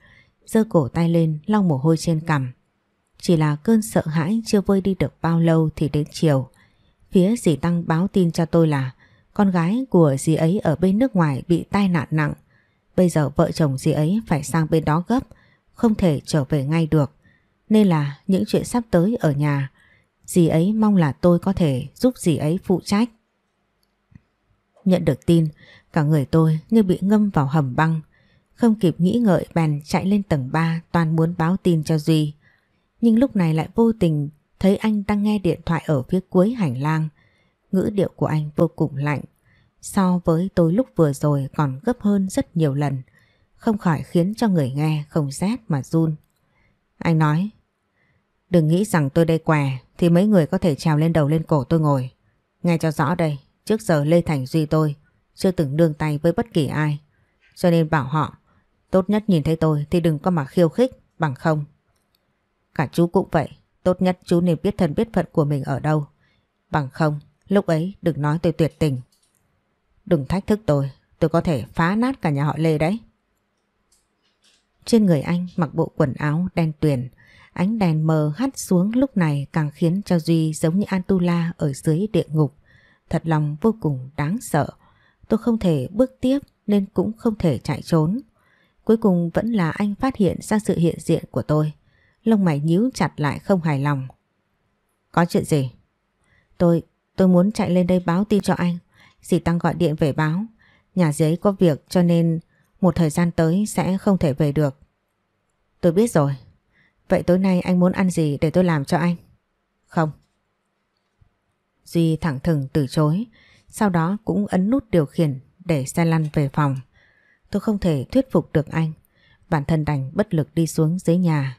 giơ cổ tay lên lau mồ hôi trên cằm. Chỉ là cơn sợ hãi chưa vơi đi được bao lâu thì đến chiều. Phía dì Tăng báo tin cho tôi là con gái của dì ấy ở bên nước ngoài bị tai nạn nặng. Bây giờ vợ chồng dì ấy phải sang bên đó gấp, không thể trở về ngay được. Nên là những chuyện sắp tới ở nhà Dì ấy mong là tôi có thể giúp dì ấy phụ trách. Nhận được tin, cả người tôi như bị ngâm vào hầm băng. Không kịp nghĩ ngợi bèn chạy lên tầng 3 toàn muốn báo tin cho Duy. Nhưng lúc này lại vô tình thấy anh đang nghe điện thoại ở phía cuối hành lang. Ngữ điệu của anh vô cùng lạnh. So với tôi lúc vừa rồi còn gấp hơn rất nhiều lần. Không khỏi khiến cho người nghe không rét mà run. Anh nói Đừng nghĩ rằng tôi đây què thì mấy người có thể trèo lên đầu lên cổ tôi ngồi. Nghe cho rõ đây, trước giờ Lê Thành Duy tôi chưa từng đương tay với bất kỳ ai. Cho nên bảo họ, tốt nhất nhìn thấy tôi thì đừng có mà khiêu khích bằng không. Cả chú cũng vậy, tốt nhất chú nên biết thân biết phận của mình ở đâu. Bằng không, lúc ấy đừng nói tôi tuyệt tình. Đừng thách thức tôi, tôi có thể phá nát cả nhà họ Lê đấy. Trên người anh mặc bộ quần áo đen tuyền, Ánh đèn mờ hắt xuống lúc này càng khiến cho Duy giống như Antula ở dưới địa ngục. Thật lòng vô cùng đáng sợ. Tôi không thể bước tiếp nên cũng không thể chạy trốn. Cuối cùng vẫn là anh phát hiện ra sự hiện diện của tôi. Lông mày nhíu chặt lại không hài lòng. Có chuyện gì? Tôi, tôi muốn chạy lên đây báo tin cho anh. Dì Tăng gọi điện về báo. Nhà giấy có việc cho nên một thời gian tới sẽ không thể về được. Tôi biết rồi, Vậy tối nay anh muốn ăn gì để tôi làm cho anh? Không. Duy thẳng thừng từ chối, sau đó cũng ấn nút điều khiển để xe lăn về phòng. Tôi không thể thuyết phục được anh, bản thân đành bất lực đi xuống dưới nhà.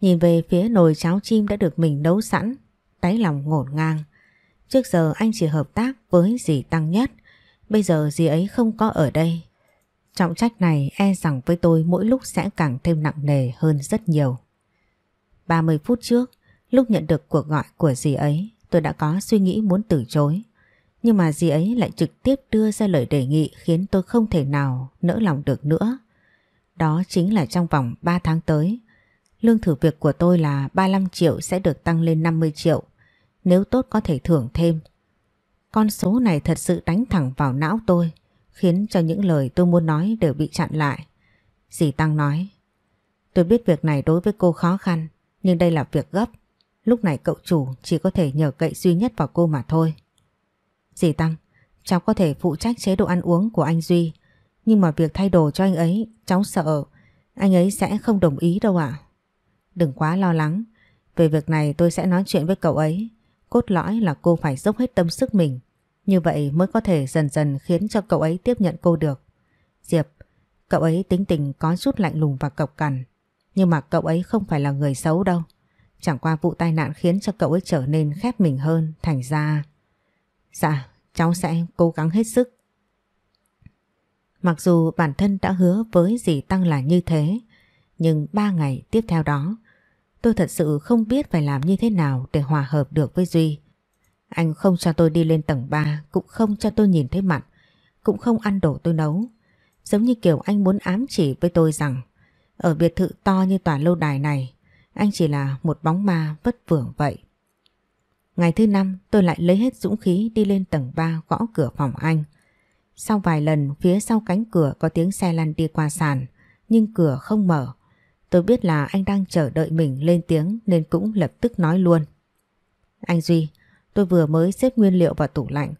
Nhìn về phía nồi cháo chim đã được mình nấu sẵn, đáy lòng ngổn ngang. Trước giờ anh chỉ hợp tác với dì Tăng Nhất, bây giờ dì ấy không có ở đây. Trọng trách này e rằng với tôi mỗi lúc sẽ càng thêm nặng nề hơn rất nhiều. 30 phút trước, lúc nhận được cuộc gọi của dì ấy, tôi đã có suy nghĩ muốn từ chối. Nhưng mà dì ấy lại trực tiếp đưa ra lời đề nghị khiến tôi không thể nào nỡ lòng được nữa. Đó chính là trong vòng 3 tháng tới, lương thử việc của tôi là 35 triệu sẽ được tăng lên 50 triệu. Nếu tốt có thể thưởng thêm. Con số này thật sự đánh thẳng vào não tôi, khiến cho những lời tôi muốn nói đều bị chặn lại. Dì Tăng nói, tôi biết việc này đối với cô khó khăn, nhưng đây là việc gấp. Lúc này cậu chủ chỉ có thể nhờ cậy duy nhất vào cô mà thôi. Dì Tăng, cháu có thể phụ trách chế độ ăn uống của anh Duy. Nhưng mà việc thay đồ cho anh ấy, cháu sợ anh ấy sẽ không đồng ý đâu ạ. Đừng quá lo lắng. Về việc này tôi sẽ nói chuyện với cậu ấy. Cốt lõi là cô phải dốc hết tâm sức mình. Như vậy mới có thể dần dần khiến cho cậu ấy tiếp nhận cô được. Diệp, cậu ấy tính tình có chút lạnh lùng và cộc cằn. Nhưng mà cậu ấy không phải là người xấu đâu. Chẳng qua vụ tai nạn khiến cho cậu ấy trở nên khép mình hơn, thành ra... Dạ, cháu sẽ cố gắng hết sức. Mặc dù bản thân đã hứa với dì Tăng là như thế, nhưng ba ngày tiếp theo đó, tôi thật sự không biết phải làm như thế nào để hòa hợp được với Duy. Anh không cho tôi đi lên tầng 3, cũng không cho tôi nhìn thấy mặt, cũng không ăn đồ tôi nấu. Giống như kiểu anh muốn ám chỉ với tôi rằng ở biệt thự to như tòa lâu đài này, anh chỉ là một bóng ma vất vưởng vậy. Ngày thứ năm tôi lại lấy hết dũng khí đi lên tầng 3 gõ cửa phòng anh. Sau vài lần phía sau cánh cửa có tiếng xe lăn đi qua sàn, nhưng cửa không mở. Tôi biết là anh đang chờ đợi mình lên tiếng nên cũng lập tức nói luôn. Anh Duy, tôi vừa mới xếp nguyên liệu vào tủ lạnh.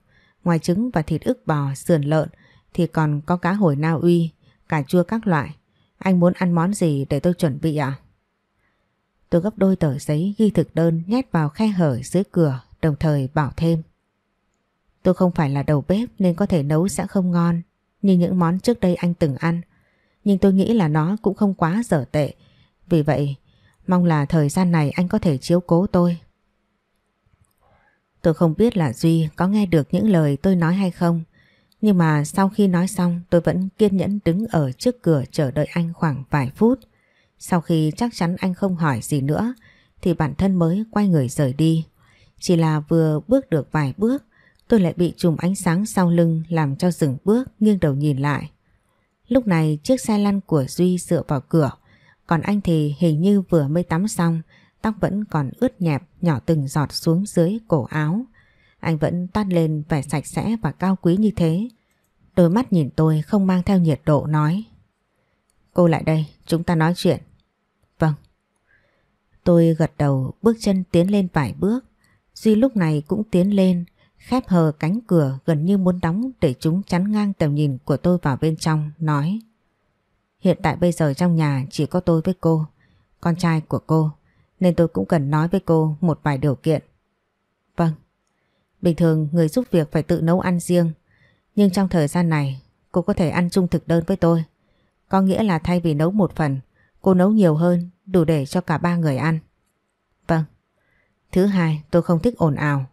Ngoài trứng và thịt ức bò, sườn lợn thì còn có cá hồi Na Uy, cà chua các loại. Anh muốn ăn món gì để tôi chuẩn bị ạ? Tôi gấp đôi tờ giấy ghi thực đơn nhét vào khe hở dưới cửa đồng thời bảo thêm. Tôi không phải là đầu bếp nên có thể nấu sẽ không ngon như những món trước đây anh từng ăn. Nhưng tôi nghĩ là nó cũng không quá dở tệ. Vì vậy, mong là thời gian này anh có thể chiếu cố tôi. Tôi không biết là Duy có nghe được những lời tôi nói hay không nhưng mà sau khi nói xong tôi vẫn kiên nhẫn đứng ở trước cửa chờ đợi anh khoảng vài phút. Sau khi chắc chắn anh không hỏi gì nữa thì bản thân mới quay người rời đi. Chỉ là vừa bước được vài bước tôi lại bị chùm ánh sáng sau lưng làm cho dừng bước nghiêng đầu nhìn lại. Lúc này chiếc xe lăn của Duy dựa vào cửa còn anh thì hình như vừa mới tắm xong tóc vẫn còn ướt nhẹp nhỏ từng giọt xuống dưới cổ áo. Anh vẫn toát lên vẻ sạch sẽ và cao quý như thế. Đôi mắt nhìn tôi không mang theo nhiệt độ nói. Cô lại đây, chúng ta nói chuyện. Vâng. Tôi gật đầu bước chân tiến lên vài bước. Duy lúc này cũng tiến lên, khép hờ cánh cửa gần như muốn đóng để chúng chắn ngang tầm nhìn của tôi vào bên trong, nói. Hiện tại bây giờ trong nhà chỉ có tôi với cô, con trai của cô, nên tôi cũng cần nói với cô một vài điều kiện. Vâng. Bình thường người giúp việc phải tự nấu ăn riêng. Nhưng trong thời gian này cô có thể ăn chung thực đơn với tôi. Có nghĩa là thay vì nấu một phần, cô nấu nhiều hơn đủ để cho cả ba người ăn. Vâng. Thứ hai, tôi không thích ồn ào.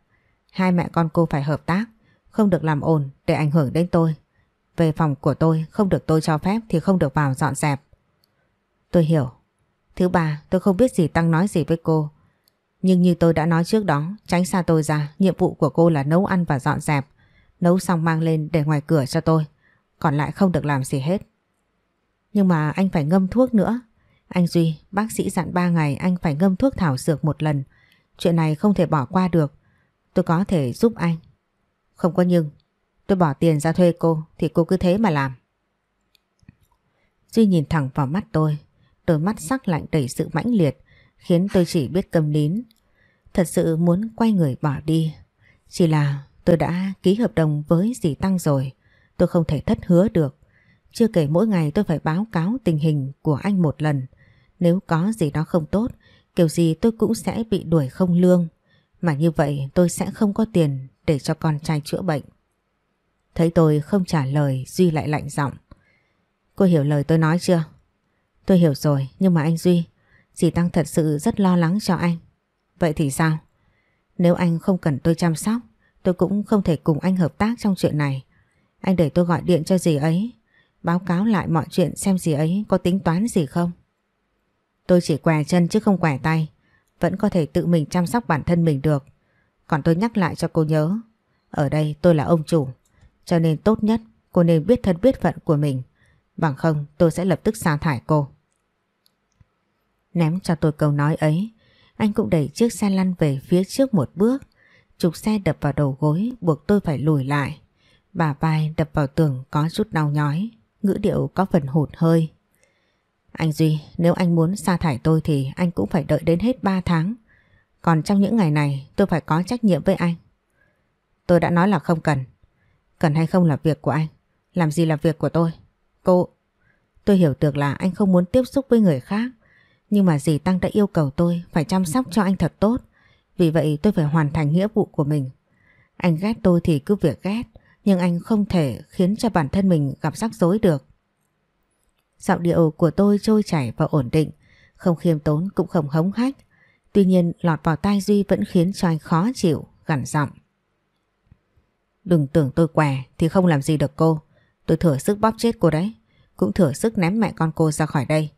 Hai mẹ con cô phải hợp tác, không được làm ồn để ảnh hưởng đến tôi. Về phòng của tôi không được tôi cho phép thì không được vào dọn dẹp. Tôi hiểu. Thứ ba, tôi không biết gì Tăng nói gì với cô. Nhưng như tôi đã nói trước đó, tránh xa tôi ra, nhiệm vụ của cô là nấu ăn và dọn dẹp. Nấu xong mang lên để ngoài cửa cho tôi, còn lại không được làm gì hết. Nhưng mà anh phải ngâm thuốc nữa. Anh Duy, bác sĩ dặn 3 ngày anh phải ngâm thuốc thảo dược một lần. Chuyện này không thể bỏ qua được. Tôi có thể giúp anh. Không có nhưng, tôi bỏ tiền ra thuê cô thì cô cứ thế mà làm. Duy nhìn thẳng vào mắt tôi, đôi mắt sắc lạnh đầy sự mãnh liệt khiến tôi chỉ biết cầm nín. Thật sự muốn quay người bỏ đi. Chỉ là tôi đã ký hợp đồng với dì Tăng rồi. Tôi không thể thất hứa được. Chưa kể mỗi ngày tôi phải báo cáo tình hình của anh một lần. Nếu có gì đó không tốt, kiểu gì tôi cũng sẽ bị đuổi không lương. Mà như vậy tôi sẽ không có tiền để cho con trai chữa bệnh. Thấy tôi không trả lời Duy lại lạnh giọng. Cô hiểu lời tôi nói chưa? Tôi hiểu rồi nhưng mà anh Duy, Dì Tăng thật sự rất lo lắng cho anh. Vậy thì sao? Nếu anh không cần tôi chăm sóc, tôi cũng không thể cùng anh hợp tác trong chuyện này. Anh để tôi gọi điện cho dì ấy, báo cáo lại mọi chuyện xem dì ấy có tính toán gì không. Tôi chỉ què chân chứ không què tay, vẫn có thể tự mình chăm sóc bản thân mình được. Còn tôi nhắc lại cho cô nhớ, ở đây tôi là ông chủ, cho nên tốt nhất cô nên biết thân biết phận của mình. Bằng không tôi sẽ lập tức sa thải cô. Ném cho tôi câu nói ấy, anh cũng đẩy chiếc xe lăn về phía trước một bước. Trục xe đập vào đầu gối buộc tôi phải lùi lại. Bà vai đập vào tường có chút đau nhói, ngữ điệu có phần hụt hơi. Anh Duy, nếu anh muốn sa thải tôi thì anh cũng phải đợi đến hết 3 tháng. Còn trong những ngày này tôi phải có trách nhiệm với anh. Tôi đã nói là không cần. Cần hay không là việc của anh. Làm gì là việc của tôi. Cô... Tôi hiểu được là anh không muốn tiếp xúc với người khác nhưng mà dì Tăng đã yêu cầu tôi phải chăm sóc cho anh thật tốt. Vì vậy tôi phải hoàn thành nghĩa vụ của mình. Anh ghét tôi thì cứ việc ghét. Nhưng anh không thể khiến cho bản thân mình gặp rắc rối được. Giọng điệu của tôi trôi chảy và ổn định. Không khiêm tốn cũng không hống hách. Tuy nhiên lọt vào tai Duy vẫn khiến cho anh khó chịu, gằn giọng. Đừng tưởng tôi què thì không làm gì được cô. Tôi thửa sức bóp chết cô đấy. Cũng thửa sức ném mẹ con cô ra khỏi đây.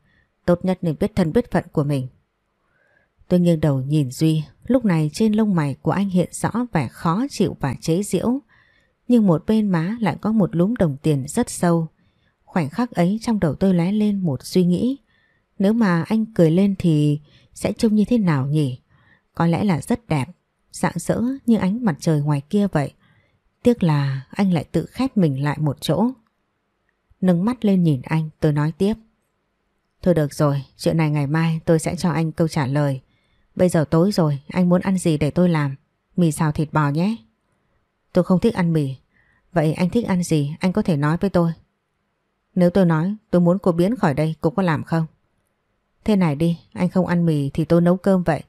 Tốt nhất nên biết thân biết phận của mình. Tôi nghiêng đầu nhìn Duy, lúc này trên lông mày của anh hiện rõ vẻ khó chịu và chế giễu. Nhưng một bên má lại có một lúm đồng tiền rất sâu. Khoảnh khắc ấy trong đầu tôi lóe lên một suy nghĩ. Nếu mà anh cười lên thì sẽ trông như thế nào nhỉ? Có lẽ là rất đẹp, sạng sỡ như ánh mặt trời ngoài kia vậy. Tiếc là anh lại tự khép mình lại một chỗ. Nâng mắt lên nhìn anh, tôi nói tiếp. Thôi được rồi, chuyện này ngày mai tôi sẽ cho anh câu trả lời. Bây giờ tối rồi, anh muốn ăn gì để tôi làm? Mì xào thịt bò nhé. Tôi không thích ăn mì. Vậy anh thích ăn gì, anh có thể nói với tôi. Nếu tôi nói tôi muốn cô biến khỏi đây, cô có làm không? Thế này đi, anh không ăn mì thì tôi nấu cơm vậy.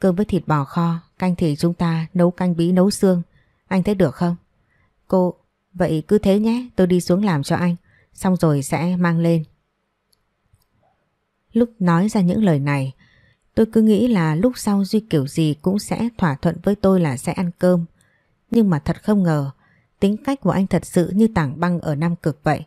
Cơm với thịt bò kho, canh thì chúng ta nấu canh bí nấu xương. Anh thấy được không? Cô, vậy cứ thế nhé, tôi đi xuống làm cho anh. Xong rồi sẽ mang lên Lúc nói ra những lời này, tôi cứ nghĩ là lúc sau Duy kiểu gì cũng sẽ thỏa thuận với tôi là sẽ ăn cơm. Nhưng mà thật không ngờ, tính cách của anh thật sự như tảng băng ở Nam Cực vậy.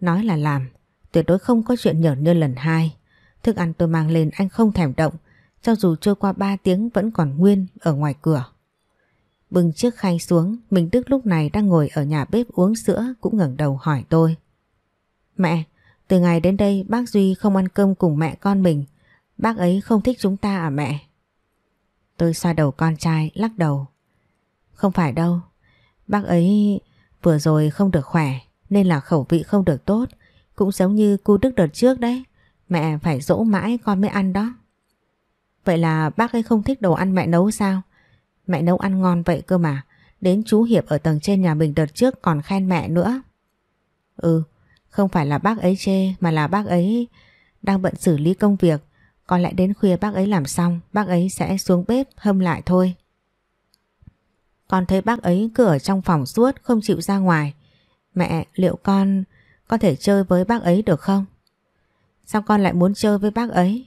Nói là làm, tuyệt đối không có chuyện nhở như lần hai. Thức ăn tôi mang lên anh không thèm động, cho dù trôi qua 3 tiếng vẫn còn nguyên ở ngoài cửa. bừng chiếc khay xuống, mình Đức lúc này đang ngồi ở nhà bếp uống sữa cũng ngẩng đầu hỏi tôi. Mẹ, từ ngày đến đây bác Duy không ăn cơm cùng mẹ con mình. Bác ấy không thích chúng ta à mẹ? Tôi xoa đầu con trai lắc đầu. Không phải đâu. Bác ấy vừa rồi không được khỏe nên là khẩu vị không được tốt. Cũng giống như cu Đức đợt trước đấy. Mẹ phải dỗ mãi con mới ăn đó. Vậy là bác ấy không thích đồ ăn mẹ nấu sao? Mẹ nấu ăn ngon vậy cơ mà. Đến chú Hiệp ở tầng trên nhà mình đợt trước còn khen mẹ nữa. Ừ, không phải là bác ấy chê mà là bác ấy đang bận xử lý công việc. Còn lại đến khuya bác ấy làm xong, bác ấy sẽ xuống bếp hâm lại thôi. Con thấy bác ấy cứ ở trong phòng suốt không chịu ra ngoài. Mẹ, liệu con có thể chơi với bác ấy được không? Sao con lại muốn chơi với bác ấy?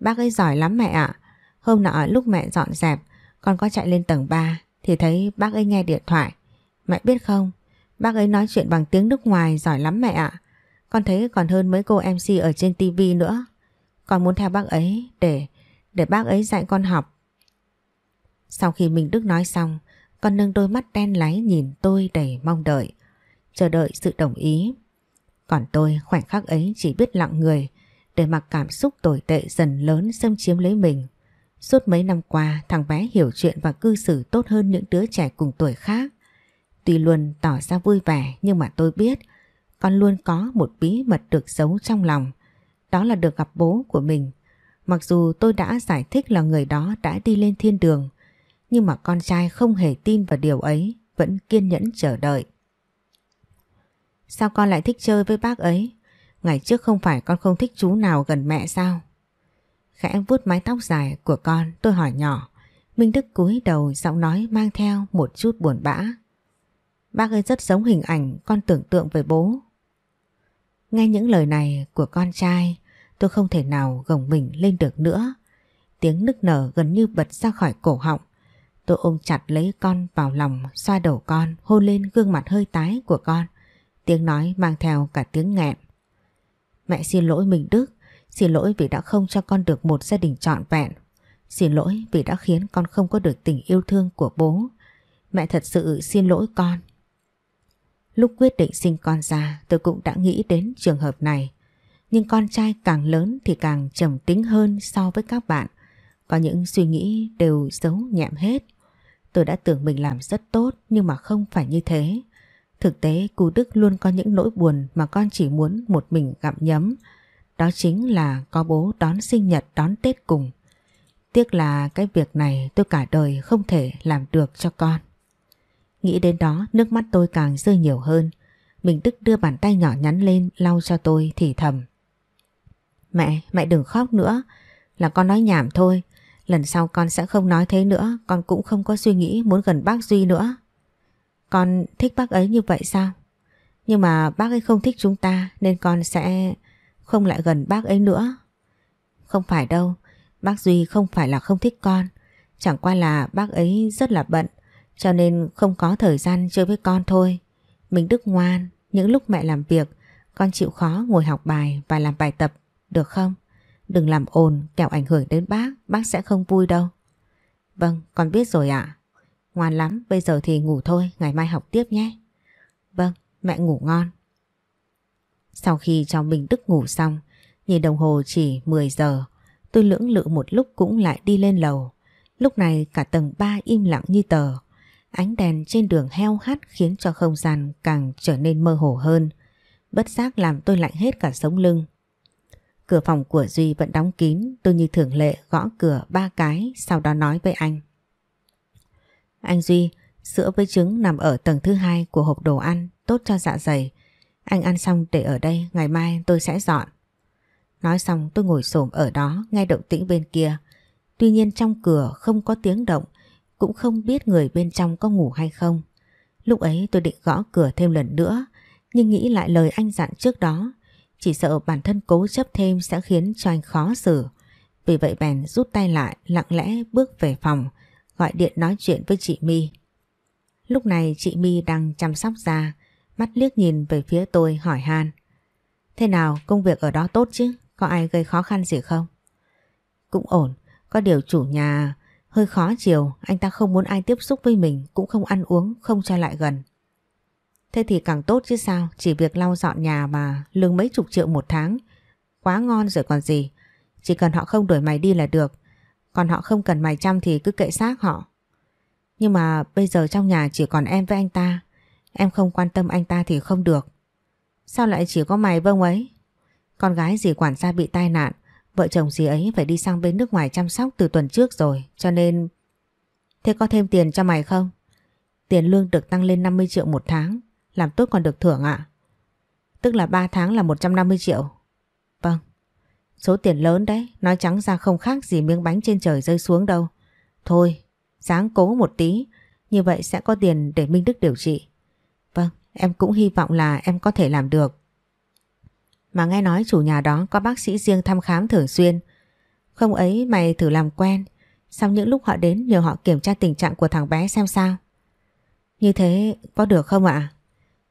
Bác ấy giỏi lắm mẹ ạ. Hôm nọ lúc mẹ dọn dẹp, con có chạy lên tầng 3 thì thấy bác ấy nghe điện thoại. Mẹ biết không, Bác ấy nói chuyện bằng tiếng nước ngoài giỏi lắm mẹ ạ. Con thấy còn hơn mấy cô MC ở trên TV nữa. Con muốn theo bác ấy để để bác ấy dạy con học. Sau khi Minh Đức nói xong, con nâng đôi mắt đen láy nhìn tôi đầy mong đợi, chờ đợi sự đồng ý. Còn tôi khoảnh khắc ấy chỉ biết lặng người để mặc cảm xúc tồi tệ dần lớn xâm chiếm lấy mình. Suốt mấy năm qua, thằng bé hiểu chuyện và cư xử tốt hơn những đứa trẻ cùng tuổi khác. Tuy luân tỏ ra vui vẻ nhưng mà tôi biết con luôn có một bí mật được giấu trong lòng. Đó là được gặp bố của mình. Mặc dù tôi đã giải thích là người đó đã đi lên thiên đường, nhưng mà con trai không hề tin vào điều ấy, vẫn kiên nhẫn chờ đợi. Sao con lại thích chơi với bác ấy? Ngày trước không phải con không thích chú nào gần mẹ sao? Khẽ vuốt mái tóc dài của con tôi hỏi nhỏ. Minh Đức cúi đầu giọng nói mang theo một chút buồn bã. Bác ấy rất giống hình ảnh con tưởng tượng về bố. Nghe những lời này của con trai, tôi không thể nào gồng mình lên được nữa. Tiếng nức nở gần như bật ra khỏi cổ họng. Tôi ôm chặt lấy con vào lòng, xoa đầu con, hôn lên gương mặt hơi tái của con. Tiếng nói mang theo cả tiếng nghẹn. Mẹ xin lỗi mình Đức, xin lỗi vì đã không cho con được một gia đình trọn vẹn. Xin lỗi vì đã khiến con không có được tình yêu thương của bố. Mẹ thật sự xin lỗi con Lúc quyết định sinh con ra tôi cũng đã nghĩ đến trường hợp này. Nhưng con trai càng lớn thì càng trầm tính hơn so với các bạn. Có những suy nghĩ đều xấu nhẹm hết. Tôi đã tưởng mình làm rất tốt nhưng mà không phải như thế. Thực tế cụ Đức luôn có những nỗi buồn mà con chỉ muốn một mình gặm nhấm. Đó chính là có bố đón sinh nhật đón Tết cùng. Tiếc là cái việc này tôi cả đời không thể làm được cho con. Nghĩ đến đó nước mắt tôi càng rơi nhiều hơn. Mình tức đưa bàn tay nhỏ nhắn lên lau cho tôi thì thầm. Mẹ, mẹ đừng khóc nữa. Là con nói nhảm thôi. Lần sau con sẽ không nói thế nữa. Con cũng không có suy nghĩ muốn gần bác Duy nữa. Con thích bác ấy như vậy sao? Nhưng mà bác ấy không thích chúng ta nên con sẽ không lại gần bác ấy nữa. Không phải đâu, bác Duy không phải là không thích con, chẳng qua là bác ấy rất là bận, cho nên không có thời gian chơi với con thôi Mình đức ngoan Những lúc mẹ làm việc Con chịu khó ngồi học bài và làm bài tập Được không? Đừng làm ồn kẻo ảnh hưởng đến bác Bác sẽ không vui đâu Vâng con biết rồi ạ Ngoan lắm bây giờ thì ngủ thôi Ngày mai học tiếp nhé Vâng mẹ ngủ ngon Sau khi cho Minh Đức ngủ xong Nhìn đồng hồ chỉ 10 giờ Tôi lưỡng lự một lúc cũng lại đi lên lầu Lúc này cả tầng 3 im lặng như tờ Ánh đèn trên đường heo hắt khiến cho không gian càng trở nên mơ hồ hơn. Bất giác làm tôi lạnh hết cả sống lưng. Cửa phòng của Duy vẫn đóng kín, tôi như thường lệ gõ cửa ba cái sau đó nói với anh. Anh Duy, sữa với trứng nằm ở tầng thứ hai của hộp đồ ăn, tốt cho dạ dày. Anh ăn xong để ở đây, ngày mai tôi sẽ dọn. Nói xong tôi ngồi xổm ở đó nghe động tĩnh bên kia. Tuy nhiên trong cửa không có tiếng động cũng không biết người bên trong có ngủ hay không. Lúc ấy tôi định gõ cửa thêm lần nữa, nhưng nghĩ lại lời anh dặn trước đó, chỉ sợ bản thân cố chấp thêm sẽ khiến cho anh khó xử. Vì vậy bèn rút tay lại, lặng lẽ bước về phòng, gọi điện nói chuyện với chị My. Lúc này chị My đang chăm sóc da, mắt liếc nhìn về phía tôi hỏi han. Thế nào công việc ở đó tốt chứ? Có ai gây khó khăn gì không? Cũng ổn, có điều chủ nhà Hơi khó chiều, anh ta không muốn ai tiếp xúc với mình, cũng không ăn uống, không cho lại gần. Thế thì càng tốt chứ sao, chỉ việc lau dọn nhà mà lương mấy chục triệu một tháng. Quá ngon rồi còn gì, chỉ cần họ không đuổi mày đi là được. Còn họ không cần mày chăm thì cứ kệ xác họ. Nhưng mà bây giờ trong nhà chỉ còn em với anh ta, em không quan tâm anh ta thì không được. Sao lại chỉ có mày vâng ấy? Con gái gì quản gia bị tai nạn, Vợ chồng dì ấy phải đi sang bên nước ngoài chăm sóc từ tuần trước rồi cho nên... Thế có thêm tiền cho mày không? Tiền lương được tăng lên 50 triệu một tháng Làm tốt còn được thưởng ạ Tức là 3 tháng là 150 triệu Vâng Số tiền lớn đấy Nói trắng ra không khác gì miếng bánh trên trời rơi xuống đâu Thôi Sáng cố một tí Như vậy sẽ có tiền để Minh Đức điều trị Vâng Em cũng hy vọng là em có thể làm được mà nghe nói chủ nhà đó có bác sĩ riêng thăm khám thường xuyên Không ấy mày thử làm quen sau những lúc họ đến nhờ họ kiểm tra tình trạng của thằng bé xem sao Như thế có được không ạ?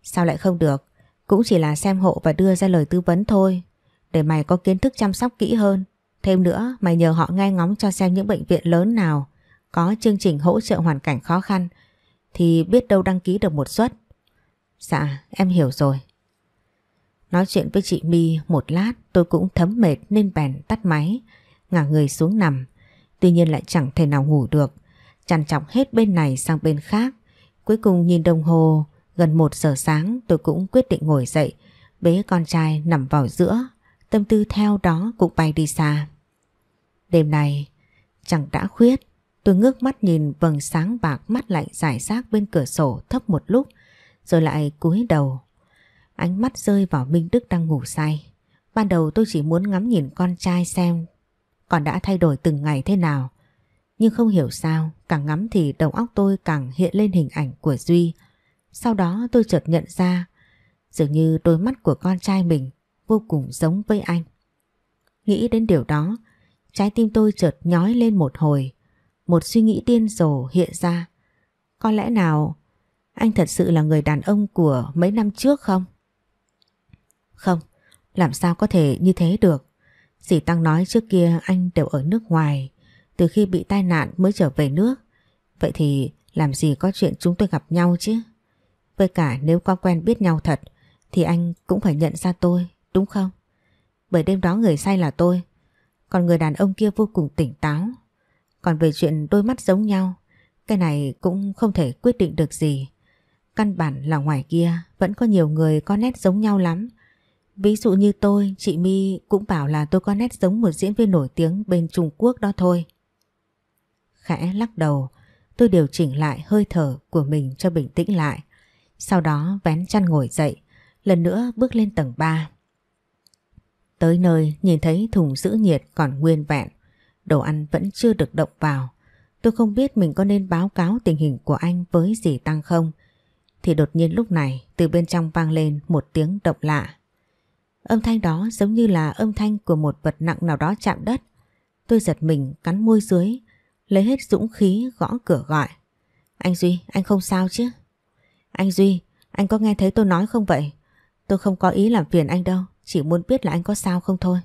Sao lại không được Cũng chỉ là xem hộ và đưa ra lời tư vấn thôi Để mày có kiến thức chăm sóc kỹ hơn Thêm nữa mày nhờ họ nghe ngóng cho xem những bệnh viện lớn nào Có chương trình hỗ trợ hoàn cảnh khó khăn Thì biết đâu đăng ký được một suất Dạ em hiểu rồi Nói chuyện với chị My một lát tôi cũng thấm mệt nên bèn tắt máy, ngả người xuống nằm. Tuy nhiên lại chẳng thể nào ngủ được, chăn chọc hết bên này sang bên khác. Cuối cùng nhìn đồng hồ, gần một giờ sáng tôi cũng quyết định ngồi dậy, bế con trai nằm vào giữa, tâm tư theo đó cũng bay đi xa. Đêm này, chẳng đã khuyết, tôi ngước mắt nhìn vầng sáng bạc mắt lạnh rải rác bên cửa sổ thấp một lúc, rồi lại cúi đầu Ánh mắt rơi vào Minh Đức đang ngủ say. Ban đầu tôi chỉ muốn ngắm nhìn con trai xem còn đã thay đổi từng ngày thế nào. Nhưng không hiểu sao, càng ngắm thì đầu óc tôi càng hiện lên hình ảnh của Duy. Sau đó tôi chợt nhận ra, dường như đôi mắt của con trai mình vô cùng giống với anh. Nghĩ đến điều đó, trái tim tôi chợt nhói lên một hồi, một suy nghĩ điên rồ hiện ra. Có lẽ nào anh thật sự là người đàn ông của mấy năm trước không? Không, làm sao có thể như thế được. Dì Tăng nói trước kia anh đều ở nước ngoài, từ khi bị tai nạn mới trở về nước. Vậy thì làm gì có chuyện chúng tôi gặp nhau chứ? Với cả nếu có quen biết nhau thật thì anh cũng phải nhận ra tôi, đúng không? Bởi đêm đó người say là tôi, còn người đàn ông kia vô cùng tỉnh táo. Còn về chuyện đôi mắt giống nhau, cái này cũng không thể quyết định được gì. Căn bản là ngoài kia vẫn có nhiều người có nét giống nhau lắm. Ví dụ như tôi, chị My cũng bảo là tôi có nét giống một diễn viên nổi tiếng bên Trung Quốc đó thôi. Khẽ lắc đầu, tôi điều chỉnh lại hơi thở của mình cho bình tĩnh lại. Sau đó vén chăn ngồi dậy, lần nữa bước lên tầng 3. Tới nơi nhìn thấy thùng giữ nhiệt còn nguyên vẹn, đồ ăn vẫn chưa được động vào. Tôi không biết mình có nên báo cáo tình hình của anh với dì Tăng không. Thì đột nhiên lúc này từ bên trong vang lên một tiếng động lạ. Âm thanh đó giống như là âm thanh của một vật nặng nào đó chạm đất. Tôi giật mình cắn môi dưới, lấy hết dũng khí gõ cửa gọi. Anh Duy, anh không sao chứ? Anh Duy, anh có nghe thấy tôi nói không vậy? Tôi không có ý làm phiền anh đâu, chỉ muốn biết là anh có sao không thôi.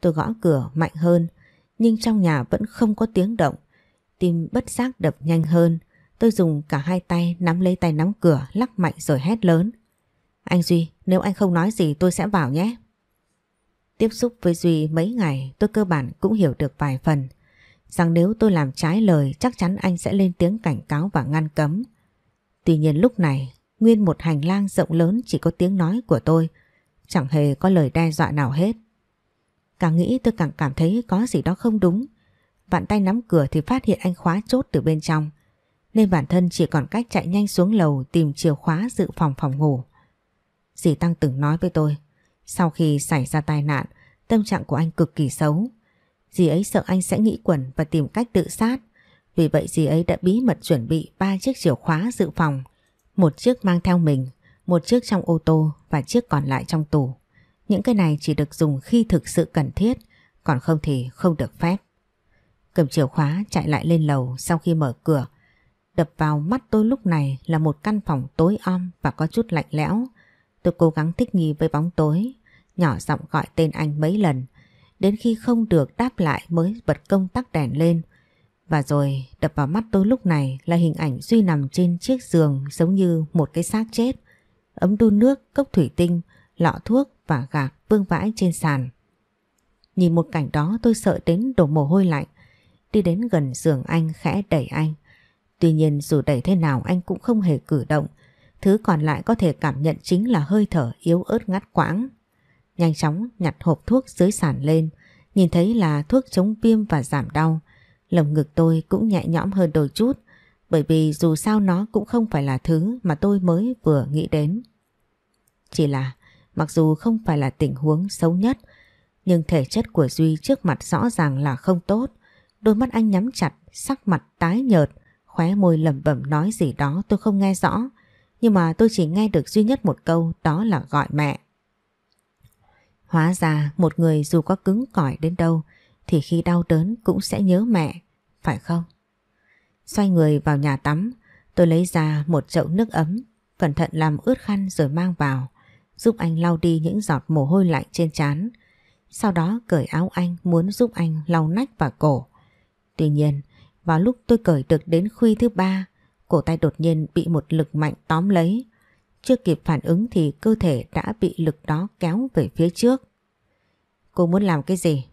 Tôi gõ cửa mạnh hơn, nhưng trong nhà vẫn không có tiếng động. Tim bất giác đập nhanh hơn, tôi dùng cả hai tay nắm lấy tay nắm cửa lắc mạnh rồi hét lớn. Anh Duy, nếu anh không nói gì tôi sẽ vào nhé. Tiếp xúc với Duy mấy ngày tôi cơ bản cũng hiểu được vài phần rằng nếu tôi làm trái lời chắc chắn anh sẽ lên tiếng cảnh cáo và ngăn cấm. Tuy nhiên lúc này, nguyên một hành lang rộng lớn chỉ có tiếng nói của tôi, chẳng hề có lời đe dọa nào hết. Càng nghĩ tôi càng cảm thấy có gì đó không đúng. Vạn tay nắm cửa thì phát hiện anh khóa chốt từ bên trong, nên bản thân chỉ còn cách chạy nhanh xuống lầu tìm chìa khóa dự phòng phòng ngủ. Dì Tăng từng nói với tôi, sau khi xảy ra tai nạn, tâm trạng của anh cực kỳ xấu. Dì ấy sợ anh sẽ nghĩ quẩn và tìm cách tự sát. Vì vậy dì ấy đã bí mật chuẩn bị ba chiếc chìa khóa dự phòng. Một chiếc mang theo mình, một chiếc trong ô tô và chiếc còn lại trong tủ. Những cái này chỉ được dùng khi thực sự cần thiết, còn không thì không được phép. Cầm chìa khóa chạy lại lên lầu sau khi mở cửa. Đập vào mắt tôi lúc này là một căn phòng tối om và có chút lạnh lẽo. Tôi cố gắng thích nghi với bóng tối, nhỏ giọng gọi tên anh mấy lần, đến khi không được đáp lại mới bật công tắc đèn lên. Và rồi đập vào mắt tôi lúc này là hình ảnh Duy nằm trên chiếc giường giống như một cái xác chết. Ấm đun nước, cốc thủy tinh, lọ thuốc và gạc vương vãi trên sàn. Nhìn một cảnh đó tôi sợ đến đổ mồ hôi lạnh. Đi đến gần giường anh khẽ đẩy anh. Tuy nhiên dù đẩy thế nào anh cũng không hề cử động Thứ còn lại có thể cảm nhận chính là hơi thở yếu ớt ngắt quãng. Nhanh chóng nhặt hộp thuốc dưới sàn lên, nhìn thấy là thuốc chống viêm và giảm đau. Lồng ngực tôi cũng nhẹ nhõm hơn đôi chút, bởi vì dù sao nó cũng không phải là thứ mà tôi mới vừa nghĩ đến. Chỉ là mặc dù không phải là tình huống xấu nhất, nhưng thể chất của Duy trước mặt rõ ràng là không tốt. Đôi mắt anh nhắm chặt, sắc mặt tái nhợt, khóe môi lẩm bẩm nói gì đó tôi không nghe rõ. Nhưng mà tôi chỉ nghe được duy nhất một câu đó là gọi mẹ. Hóa ra một người dù có cứng cỏi đến đâu thì khi đau đớn cũng sẽ nhớ mẹ, phải không? Xoay người vào nhà tắm, tôi lấy ra một chậu nước ấm, cẩn thận làm ướt khăn rồi mang vào, giúp anh lau đi những giọt mồ hôi lạnh trên trán. Sau đó cởi áo anh muốn giúp anh lau nách và cổ. Tuy nhiên, vào lúc tôi cởi được đến khuy thứ ba Cổ tay đột nhiên bị một lực mạnh tóm lấy. Chưa kịp phản ứng thì cơ thể đã bị lực đó kéo về phía trước. Cô muốn làm cái gì?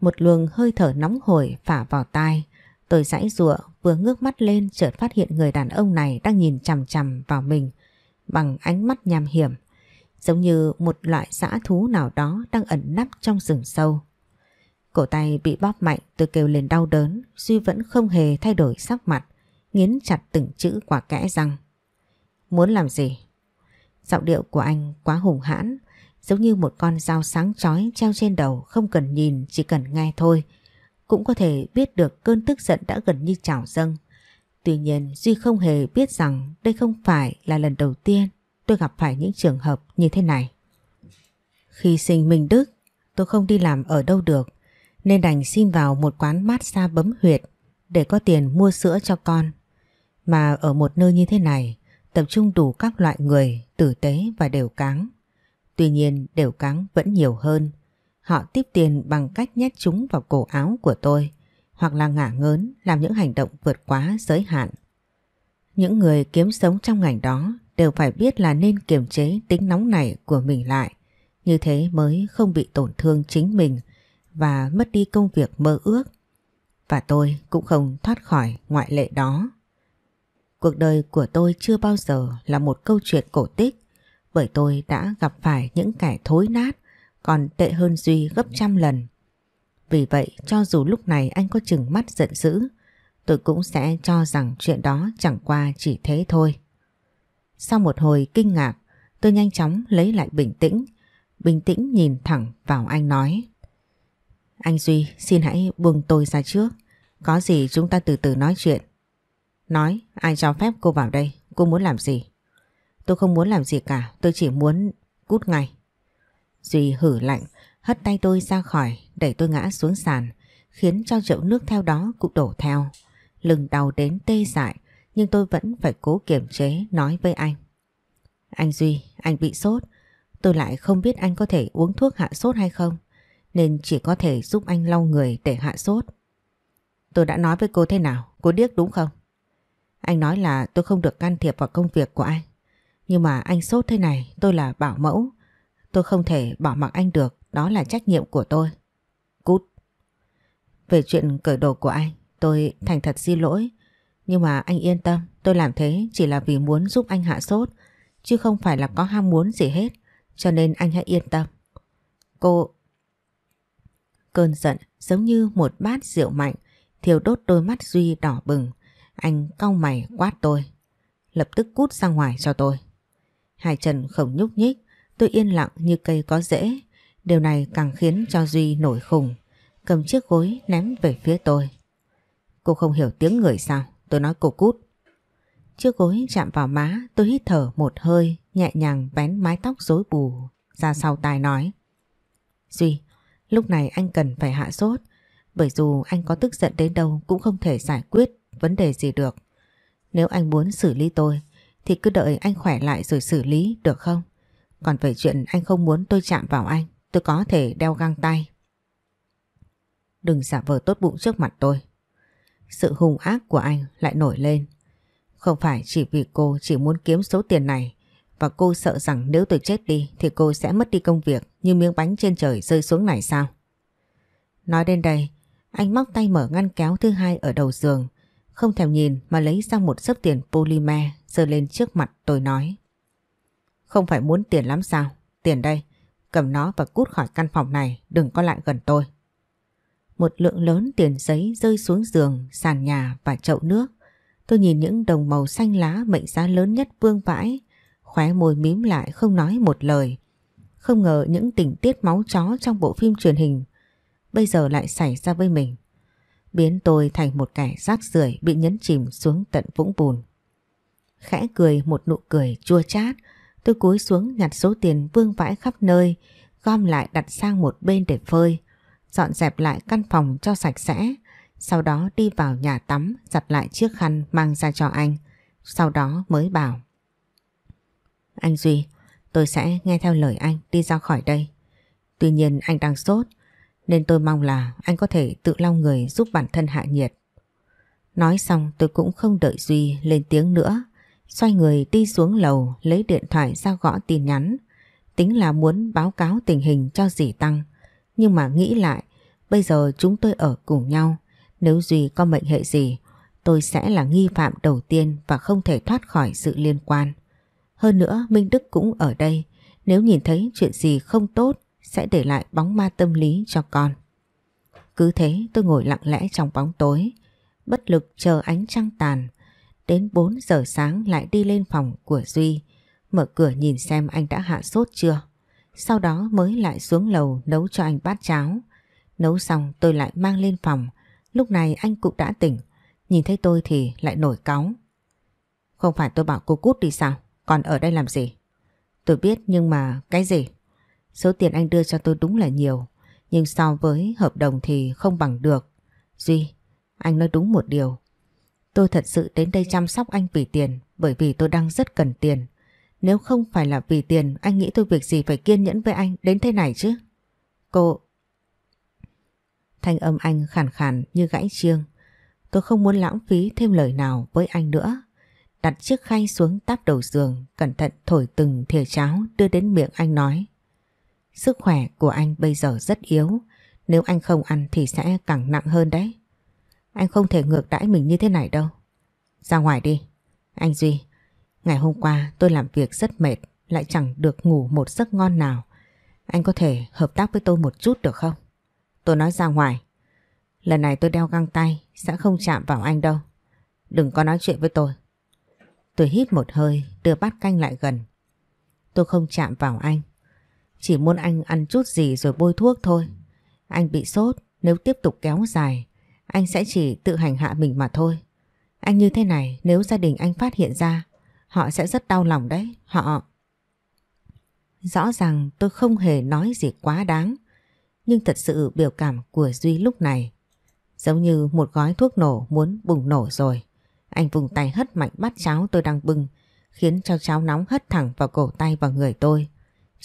Một luồng hơi thở nóng hổi phả vào tai. Tôi giãy giụa vừa ngước mắt lên chợt phát hiện người đàn ông này đang nhìn chằm chằm vào mình bằng ánh mắt nham hiểm. Giống như một loại dã thú nào đó đang ẩn nắp trong rừng sâu. Cổ tay bị bóp mạnh tôi kêu lên đau đớn Duy vẫn không hề thay đổi sắc mặt nghiến chặt từng chữ quả kẽ răng. Muốn làm gì? Giọng điệu của anh quá hùng hãn, giống như một con dao sáng chói treo trên đầu không cần nhìn chỉ cần nghe thôi. Cũng có thể biết được cơn tức giận đã gần như trào dâng. Tuy nhiên Duy không hề biết rằng đây không phải là lần đầu tiên tôi gặp phải những trường hợp như thế này. Khi sinh Minh Đức, tôi không đi làm ở đâu được, nên đành xin vào một quán mát xa bấm huyệt để có tiền mua sữa cho con. Mà ở một nơi như thế này, tập trung đủ các loại người tử tế và đều cáng. Tuy nhiên đều cáng vẫn nhiều hơn. Họ tiếp tiền bằng cách nhét chúng vào cổ áo của tôi hoặc là ngả ngớn làm những hành động vượt quá giới hạn. Những người kiếm sống trong ngành đó đều phải biết là nên kiềm chế tính nóng này của mình lại. Như thế mới không bị tổn thương chính mình và mất đi công việc mơ ước. Và tôi cũng không thoát khỏi ngoại lệ đó. Cuộc đời của tôi chưa bao giờ là một câu chuyện cổ tích bởi tôi đã gặp phải những kẻ thối nát còn tệ hơn Duy gấp trăm lần. Vì vậy cho dù lúc này anh có chừng mắt giận dữ tôi cũng sẽ cho rằng chuyện đó chẳng qua chỉ thế thôi. Sau một hồi kinh ngạc tôi nhanh chóng lấy lại bình tĩnh bình tĩnh nhìn thẳng vào anh nói Anh Duy xin hãy buông tôi ra trước có gì chúng ta từ từ nói chuyện Nói, ai cho phép cô vào đây? Cô muốn làm gì? Tôi không muốn làm gì cả, tôi chỉ muốn cút ngay. Duy hử lạnh, hất tay tôi ra khỏi, đẩy tôi ngã xuống sàn, khiến cho chậu nước theo đó cũng đổ theo. Lưng đau đến tê dại, nhưng tôi vẫn phải cố kiềm chế nói với anh. Anh Duy, anh bị sốt, tôi lại không biết anh có thể uống thuốc hạ sốt hay không, nên chỉ có thể giúp anh lau người để hạ sốt. Tôi đã nói với cô thế nào, cô điếc đúng không? Anh nói là tôi không được can thiệp vào công việc của anh. Nhưng mà anh sốt thế này, tôi là bảo mẫu. Tôi không thể bỏ mặc anh được, đó là trách nhiệm của tôi. Cút. Về chuyện cởi đồ của anh, tôi thành thật xin lỗi. Nhưng mà anh yên tâm, tôi làm thế chỉ là vì muốn giúp anh hạ sốt, chứ không phải là có ham muốn gì hết, cho nên anh hãy yên tâm. Cô... Cơn giận giống như một bát rượu mạnh, thiêu đốt đôi mắt Duy đỏ bừng. Anh cau mày quát tôi. Lập tức cút ra ngoài cho tôi. Hai chân không nhúc nhích, tôi yên lặng như cây có rễ. Điều này càng khiến cho Duy nổi khùng. Cầm chiếc gối ném về phía tôi. Cô không hiểu tiếng người sao? Tôi nói cô cút. Chiếc gối chạm vào má, tôi hít thở một hơi, nhẹ nhàng vén mái tóc rối bù ra sau tai nói. Duy, lúc này anh cần phải hạ sốt, bởi dù anh có tức giận đến đâu cũng không thể giải quyết vấn đề gì được. Nếu anh muốn xử lý tôi thì cứ đợi anh khỏe lại rồi xử lý được không? Còn về chuyện anh không muốn tôi chạm vào anh, tôi có thể đeo găng tay. Đừng giả vờ tốt bụng trước mặt tôi. Sự hung ác của anh lại nổi lên. Không phải chỉ vì cô chỉ muốn kiếm số tiền này và cô sợ rằng nếu tôi chết đi thì cô sẽ mất đi công việc như miếng bánh trên trời rơi xuống này sao? Nói đến đây, anh móc tay mở ngăn kéo thứ hai ở đầu giường không thèm nhìn mà lấy ra một sớp tiền polymer giơ lên trước mặt tôi nói. Không phải muốn tiền lắm sao? Tiền đây, cầm nó và cút khỏi căn phòng này, đừng có lại gần tôi. Một lượng lớn tiền giấy rơi xuống giường, sàn nhà và chậu nước. Tôi nhìn những đồng màu xanh lá mệnh giá lớn nhất vương vãi, khóe môi mím lại không nói một lời. Không ngờ những tình tiết máu chó trong bộ phim truyền hình bây giờ lại xảy ra với mình biến tôi thành một kẻ rác rưởi bị nhấn chìm xuống tận vũng bùn. Khẽ cười một nụ cười chua chát, tôi cúi xuống nhặt số tiền vương vãi khắp nơi, gom lại đặt sang một bên để phơi, dọn dẹp lại căn phòng cho sạch sẽ, sau đó đi vào nhà tắm giặt lại chiếc khăn mang ra cho anh, sau đó mới bảo. Anh Duy, tôi sẽ nghe theo lời anh đi ra khỏi đây. Tuy nhiên anh đang sốt, nên tôi mong là anh có thể tự lau người giúp bản thân hạ nhiệt. Nói xong tôi cũng không đợi Duy lên tiếng nữa. Xoay người đi xuống lầu lấy điện thoại ra gõ tin nhắn. Tính là muốn báo cáo tình hình cho dì Tăng. Nhưng mà nghĩ lại, bây giờ chúng tôi ở cùng nhau. Nếu Duy có mệnh hệ gì, tôi sẽ là nghi phạm đầu tiên và không thể thoát khỏi sự liên quan. Hơn nữa Minh Đức cũng ở đây. Nếu nhìn thấy chuyện gì không tốt sẽ để lại bóng ma tâm lý cho con. Cứ thế tôi ngồi lặng lẽ trong bóng tối, bất lực chờ ánh trăng tàn. Đến 4 giờ sáng lại đi lên phòng của Duy, mở cửa nhìn xem anh đã hạ sốt chưa. Sau đó mới lại xuống lầu nấu cho anh bát cháo. Nấu xong tôi lại mang lên phòng, lúc này anh cũng đã tỉnh, nhìn thấy tôi thì lại nổi cáu. Không phải tôi bảo cô cút đi sao, còn ở đây làm gì? Tôi biết nhưng mà cái gì? Số tiền anh đưa cho tôi đúng là nhiều, nhưng so với hợp đồng thì không bằng được. Duy, anh nói đúng một điều. Tôi thật sự đến đây chăm sóc anh vì tiền, bởi vì tôi đang rất cần tiền. Nếu không phải là vì tiền, anh nghĩ tôi việc gì phải kiên nhẫn với anh đến thế này chứ? Cô... Thanh âm anh khàn khàn như gãy chiêng. Tôi không muốn lãng phí thêm lời nào với anh nữa. Đặt chiếc khay xuống táp đầu giường, cẩn thận thổi từng thìa cháo đưa đến miệng anh nói. Sức khỏe của anh bây giờ rất yếu, nếu anh không ăn thì sẽ càng nặng hơn đấy. Anh không thể ngược đãi mình như thế này đâu. Ra ngoài đi. Anh Duy, ngày hôm qua tôi làm việc rất mệt, lại chẳng được ngủ một giấc ngon nào. Anh có thể hợp tác với tôi một chút được không? Tôi nói ra ngoài. Lần này tôi đeo găng tay, sẽ không chạm vào anh đâu. Đừng có nói chuyện với tôi. Tôi hít một hơi, đưa bát canh lại gần. Tôi không chạm vào anh, chỉ muốn anh ăn chút gì rồi bôi thuốc thôi. Anh bị sốt, nếu tiếp tục kéo dài, anh sẽ chỉ tự hành hạ mình mà thôi. Anh như thế này, nếu gia đình anh phát hiện ra, họ sẽ rất đau lòng đấy, họ... Rõ ràng tôi không hề nói gì quá đáng, nhưng thật sự biểu cảm của Duy lúc này giống như một gói thuốc nổ muốn bùng nổ rồi. Anh vùng tay hất mạnh bắt cháo tôi đang bưng, khiến cho cháo nóng hất thẳng vào cổ tay và người tôi.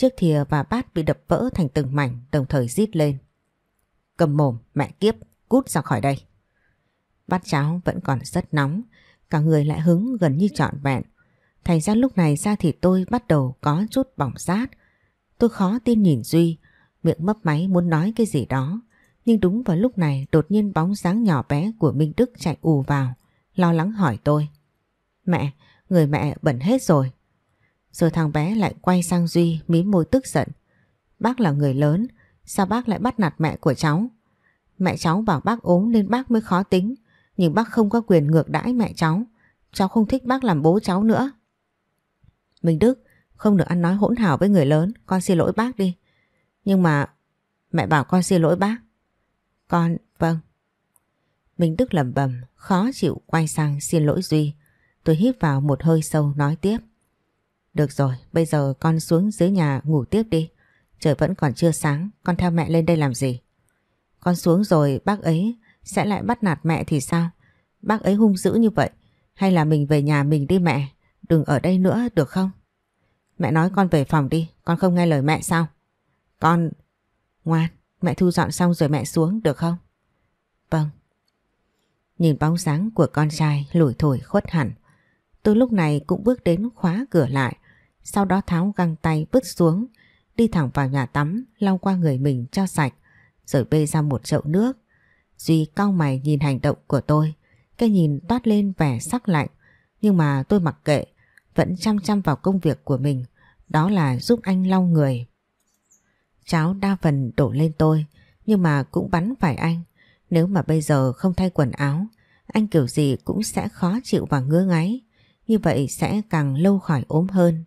Chiếc thìa và bát bị đập vỡ thành từng mảnh đồng thời rít lên. Cầm mồm, mẹ kiếp, cút ra khỏi đây. Bát cháo vẫn còn rất nóng, cả người lại hứng gần như trọn vẹn. Thành ra lúc này ra thì tôi bắt đầu có chút bỏng rát. Tôi khó tin nhìn Duy, miệng mấp máy muốn nói cái gì đó. Nhưng đúng vào lúc này đột nhiên bóng dáng nhỏ bé của Minh Đức chạy ù vào, lo lắng hỏi tôi. Mẹ, người mẹ bẩn hết rồi. Rồi thằng bé lại quay sang Duy mím môi tức giận. Bác là người lớn, sao bác lại bắt nạt mẹ của cháu? Mẹ cháu bảo bác ốm nên bác mới khó tính, nhưng bác không có quyền ngược đãi mẹ cháu. Cháu không thích bác làm bố cháu nữa. Minh Đức, không được ăn nói hỗn hào với người lớn, con xin lỗi bác đi. Nhưng mà mẹ bảo con xin lỗi bác. Con, vâng. Minh Đức lầm bầm, khó chịu quay sang xin lỗi Duy. Tôi hít vào một hơi sâu nói tiếp. Được rồi, bây giờ con xuống dưới nhà ngủ tiếp đi. Trời vẫn còn chưa sáng, con theo mẹ lên đây làm gì? Con xuống rồi bác ấy sẽ lại bắt nạt mẹ thì sao? Bác ấy hung dữ như vậy, hay là mình về nhà mình đi mẹ, đừng ở đây nữa được không? Mẹ nói con về phòng đi, con không nghe lời mẹ sao? Con... Ngoan, mẹ thu dọn xong rồi mẹ xuống được không? Vâng. Nhìn bóng dáng của con trai lủi thổi khuất hẳn, tôi lúc này cũng bước đến khóa cửa lại sau đó tháo găng tay vứt xuống Đi thẳng vào nhà tắm Lau qua người mình cho sạch Rồi bê ra một chậu nước Duy cao mày nhìn hành động của tôi Cái nhìn toát lên vẻ sắc lạnh Nhưng mà tôi mặc kệ Vẫn chăm chăm vào công việc của mình Đó là giúp anh lau người Cháo đa phần đổ lên tôi Nhưng mà cũng bắn phải anh Nếu mà bây giờ không thay quần áo Anh kiểu gì cũng sẽ khó chịu và ngứa ngáy Như vậy sẽ càng lâu khỏi ốm hơn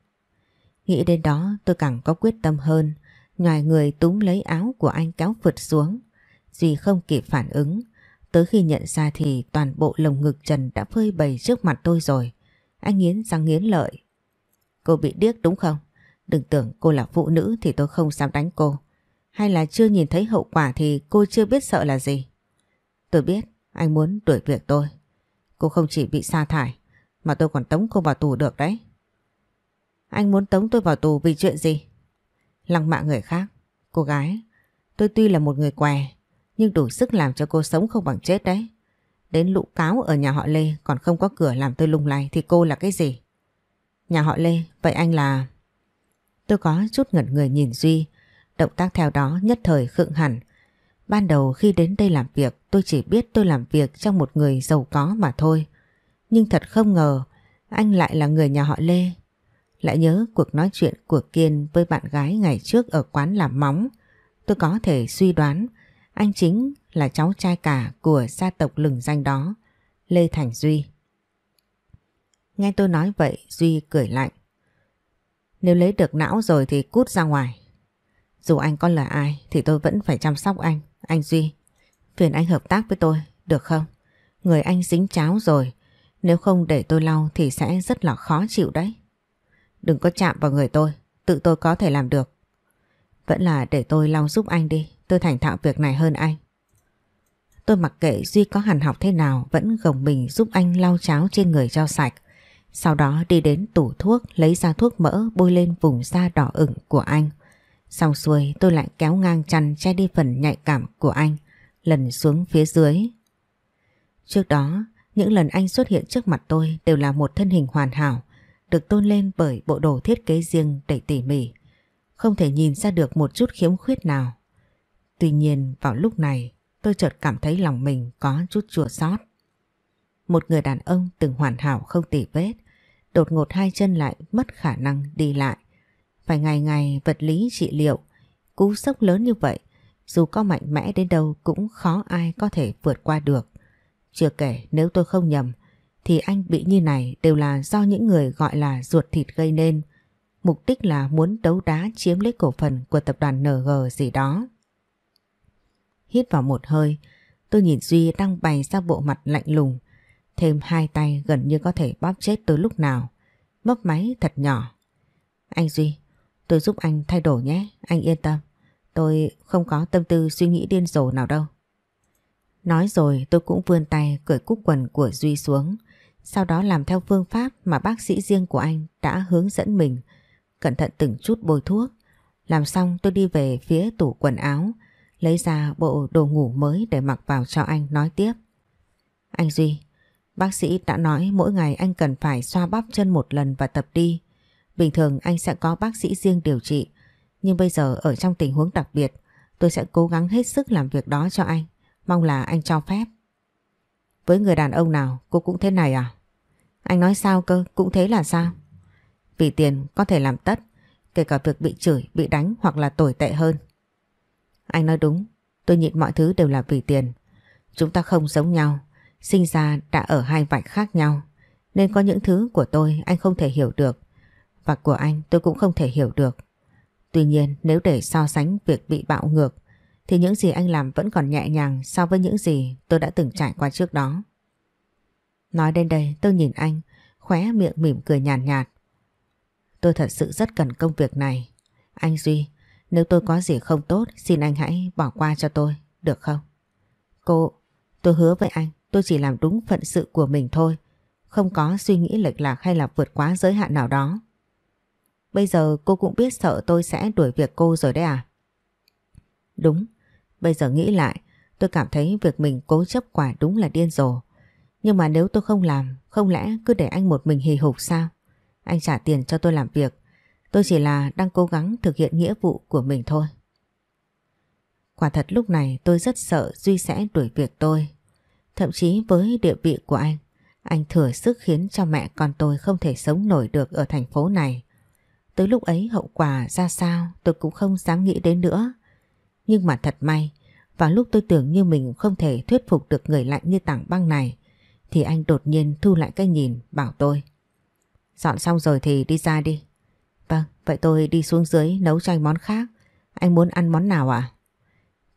Nghĩ đến đó tôi càng có quyết tâm hơn, nhòi người túm lấy áo của anh kéo phượt xuống. Duy không kịp phản ứng, tới khi nhận ra thì toàn bộ lồng ngực Trần đã phơi bày trước mặt tôi rồi. Anh nghiến răng nghiến lợi. Cô bị điếc đúng không? Đừng tưởng cô là phụ nữ thì tôi không dám đánh cô. Hay là chưa nhìn thấy hậu quả thì cô chưa biết sợ là gì. Tôi biết anh muốn đuổi việc tôi. Cô không chỉ bị sa thải mà tôi còn tống cô vào tù được đấy. Anh muốn tống tôi vào tù vì chuyện gì? Lăng mạ người khác. Cô gái, tôi tuy là một người què, nhưng đủ sức làm cho cô sống không bằng chết đấy. Đến lũ cáo ở nhà họ Lê còn không có cửa làm tôi lung lay thì cô là cái gì? Nhà họ Lê, vậy anh là... Tôi có chút ngẩn người nhìn Duy, động tác theo đó nhất thời khựng hẳn. Ban đầu khi đến đây làm việc tôi chỉ biết tôi làm việc trong một người giàu có mà thôi. Nhưng thật không ngờ anh lại là người nhà họ Lê lại nhớ cuộc nói chuyện của Kiên với bạn gái ngày trước ở quán làm móng. Tôi có thể suy đoán anh chính là cháu trai cả của gia tộc lừng danh đó, Lê Thành Duy. Nghe tôi nói vậy Duy cười lạnh. Nếu lấy được não rồi thì cút ra ngoài. Dù anh có là ai thì tôi vẫn phải chăm sóc anh, anh Duy. Phiền anh hợp tác với tôi, được không? Người anh dính cháo rồi, nếu không để tôi lau thì sẽ rất là khó chịu đấy. Đừng có chạm vào người tôi, tự tôi có thể làm được. Vẫn là để tôi lau giúp anh đi, tôi thành thạo việc này hơn anh. Tôi mặc kệ Duy có hàn học thế nào vẫn gồng mình giúp anh lau cháo trên người cho sạch. Sau đó đi đến tủ thuốc lấy ra thuốc mỡ bôi lên vùng da đỏ ửng của anh. Xong xuôi tôi lại kéo ngang chăn che đi phần nhạy cảm của anh, lần xuống phía dưới. Trước đó, những lần anh xuất hiện trước mặt tôi đều là một thân hình hoàn hảo, được tôn lên bởi bộ đồ thiết kế riêng đầy tỉ mỉ, không thể nhìn ra được một chút khiếm khuyết nào. Tuy nhiên vào lúc này tôi chợt cảm thấy lòng mình có chút chua xót. Một người đàn ông từng hoàn hảo không tỉ vết, đột ngột hai chân lại mất khả năng đi lại. Phải ngày ngày vật lý trị liệu, cú sốc lớn như vậy, dù có mạnh mẽ đến đâu cũng khó ai có thể vượt qua được. Chưa kể nếu tôi không nhầm, thì anh bị như này đều là do những người gọi là ruột thịt gây nên. Mục đích là muốn đấu đá chiếm lấy cổ phần của tập đoàn NG gì đó. Hít vào một hơi, tôi nhìn Duy đang bày ra bộ mặt lạnh lùng, thêm hai tay gần như có thể bóp chết tôi lúc nào, mấp máy thật nhỏ. Anh Duy, tôi giúp anh thay đổi nhé, anh yên tâm, tôi không có tâm tư suy nghĩ điên rồ nào đâu. Nói rồi tôi cũng vươn tay cởi cúc quần của Duy xuống, sau đó làm theo phương pháp mà bác sĩ riêng của anh đã hướng dẫn mình, cẩn thận từng chút bôi thuốc. Làm xong tôi đi về phía tủ quần áo, lấy ra bộ đồ ngủ mới để mặc vào cho anh nói tiếp. Anh Duy, bác sĩ đã nói mỗi ngày anh cần phải xoa bắp chân một lần và tập đi. Bình thường anh sẽ có bác sĩ riêng điều trị, nhưng bây giờ ở trong tình huống đặc biệt, tôi sẽ cố gắng hết sức làm việc đó cho anh. Mong là anh cho phép. Với người đàn ông nào cô cũng thế này à? Anh nói sao cơ, cũng thế là sao? Vì tiền có thể làm tất, kể cả việc bị chửi, bị đánh hoặc là tồi tệ hơn. Anh nói đúng, tôi nhịn mọi thứ đều là vì tiền. Chúng ta không giống nhau, sinh ra đã ở hai vạch khác nhau. Nên có những thứ của tôi anh không thể hiểu được, và của anh tôi cũng không thể hiểu được. Tuy nhiên nếu để so sánh việc bị bạo ngược thì những gì anh làm vẫn còn nhẹ nhàng so với những gì tôi đã từng trải qua trước đó. Nói đến đây tôi nhìn anh, khóe miệng mỉm cười nhàn nhạt, nhạt. Tôi thật sự rất cần công việc này. Anh Duy, nếu tôi có gì không tốt xin anh hãy bỏ qua cho tôi, được không? Cô, tôi hứa với anh tôi chỉ làm đúng phận sự của mình thôi, không có suy nghĩ lệch lạc hay là vượt quá giới hạn nào đó. Bây giờ cô cũng biết sợ tôi sẽ đuổi việc cô rồi đấy à? Đúng, Bây giờ nghĩ lại, tôi cảm thấy việc mình cố chấp quả đúng là điên rồ. Nhưng mà nếu tôi không làm, không lẽ cứ để anh một mình hì hục sao? Anh trả tiền cho tôi làm việc. Tôi chỉ là đang cố gắng thực hiện nghĩa vụ của mình thôi. Quả thật lúc này tôi rất sợ Duy sẽ đuổi việc tôi. Thậm chí với địa vị của anh, anh thừa sức khiến cho mẹ con tôi không thể sống nổi được ở thành phố này. Tới lúc ấy hậu quả ra sao tôi cũng không dám nghĩ đến nữa. Nhưng mà thật may, vào lúc tôi tưởng như mình không thể thuyết phục được người lạnh như tảng băng này, thì anh đột nhiên thu lại cái nhìn bảo tôi. Dọn xong rồi thì đi ra đi. Vâng, vậy tôi đi xuống dưới nấu cho anh món khác. Anh muốn ăn món nào ạ? À?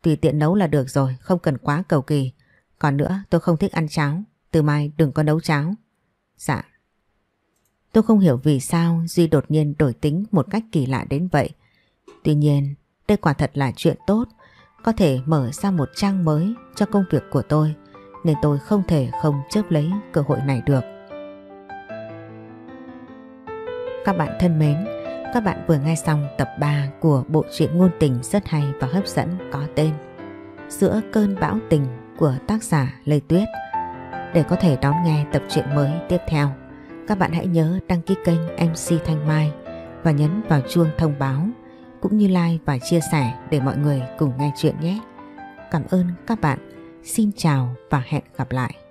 Tùy tiện nấu là được rồi, không cần quá cầu kỳ. Còn nữa, tôi không thích ăn cháo. Từ mai đừng có nấu cháo. Dạ. Tôi không hiểu vì sao Duy đột nhiên đổi tính một cách kỳ lạ đến vậy. Tuy nhiên, đây quả thật là chuyện tốt, có thể mở ra một trang mới cho công việc của tôi, nên tôi không thể không chớp lấy cơ hội này được. Các bạn thân mến, các bạn vừa nghe xong tập 3 của bộ truyện ngôn tình rất hay và hấp dẫn có tên Giữa cơn bão tình của tác giả Lê Tuyết. Để có thể đón nghe tập truyện mới tiếp theo, các bạn hãy nhớ đăng ký kênh MC Thanh Mai và nhấn vào chuông thông báo cũng như like và chia sẻ để mọi người cùng nghe chuyện nhé. Cảm ơn các bạn. Xin chào và hẹn gặp lại.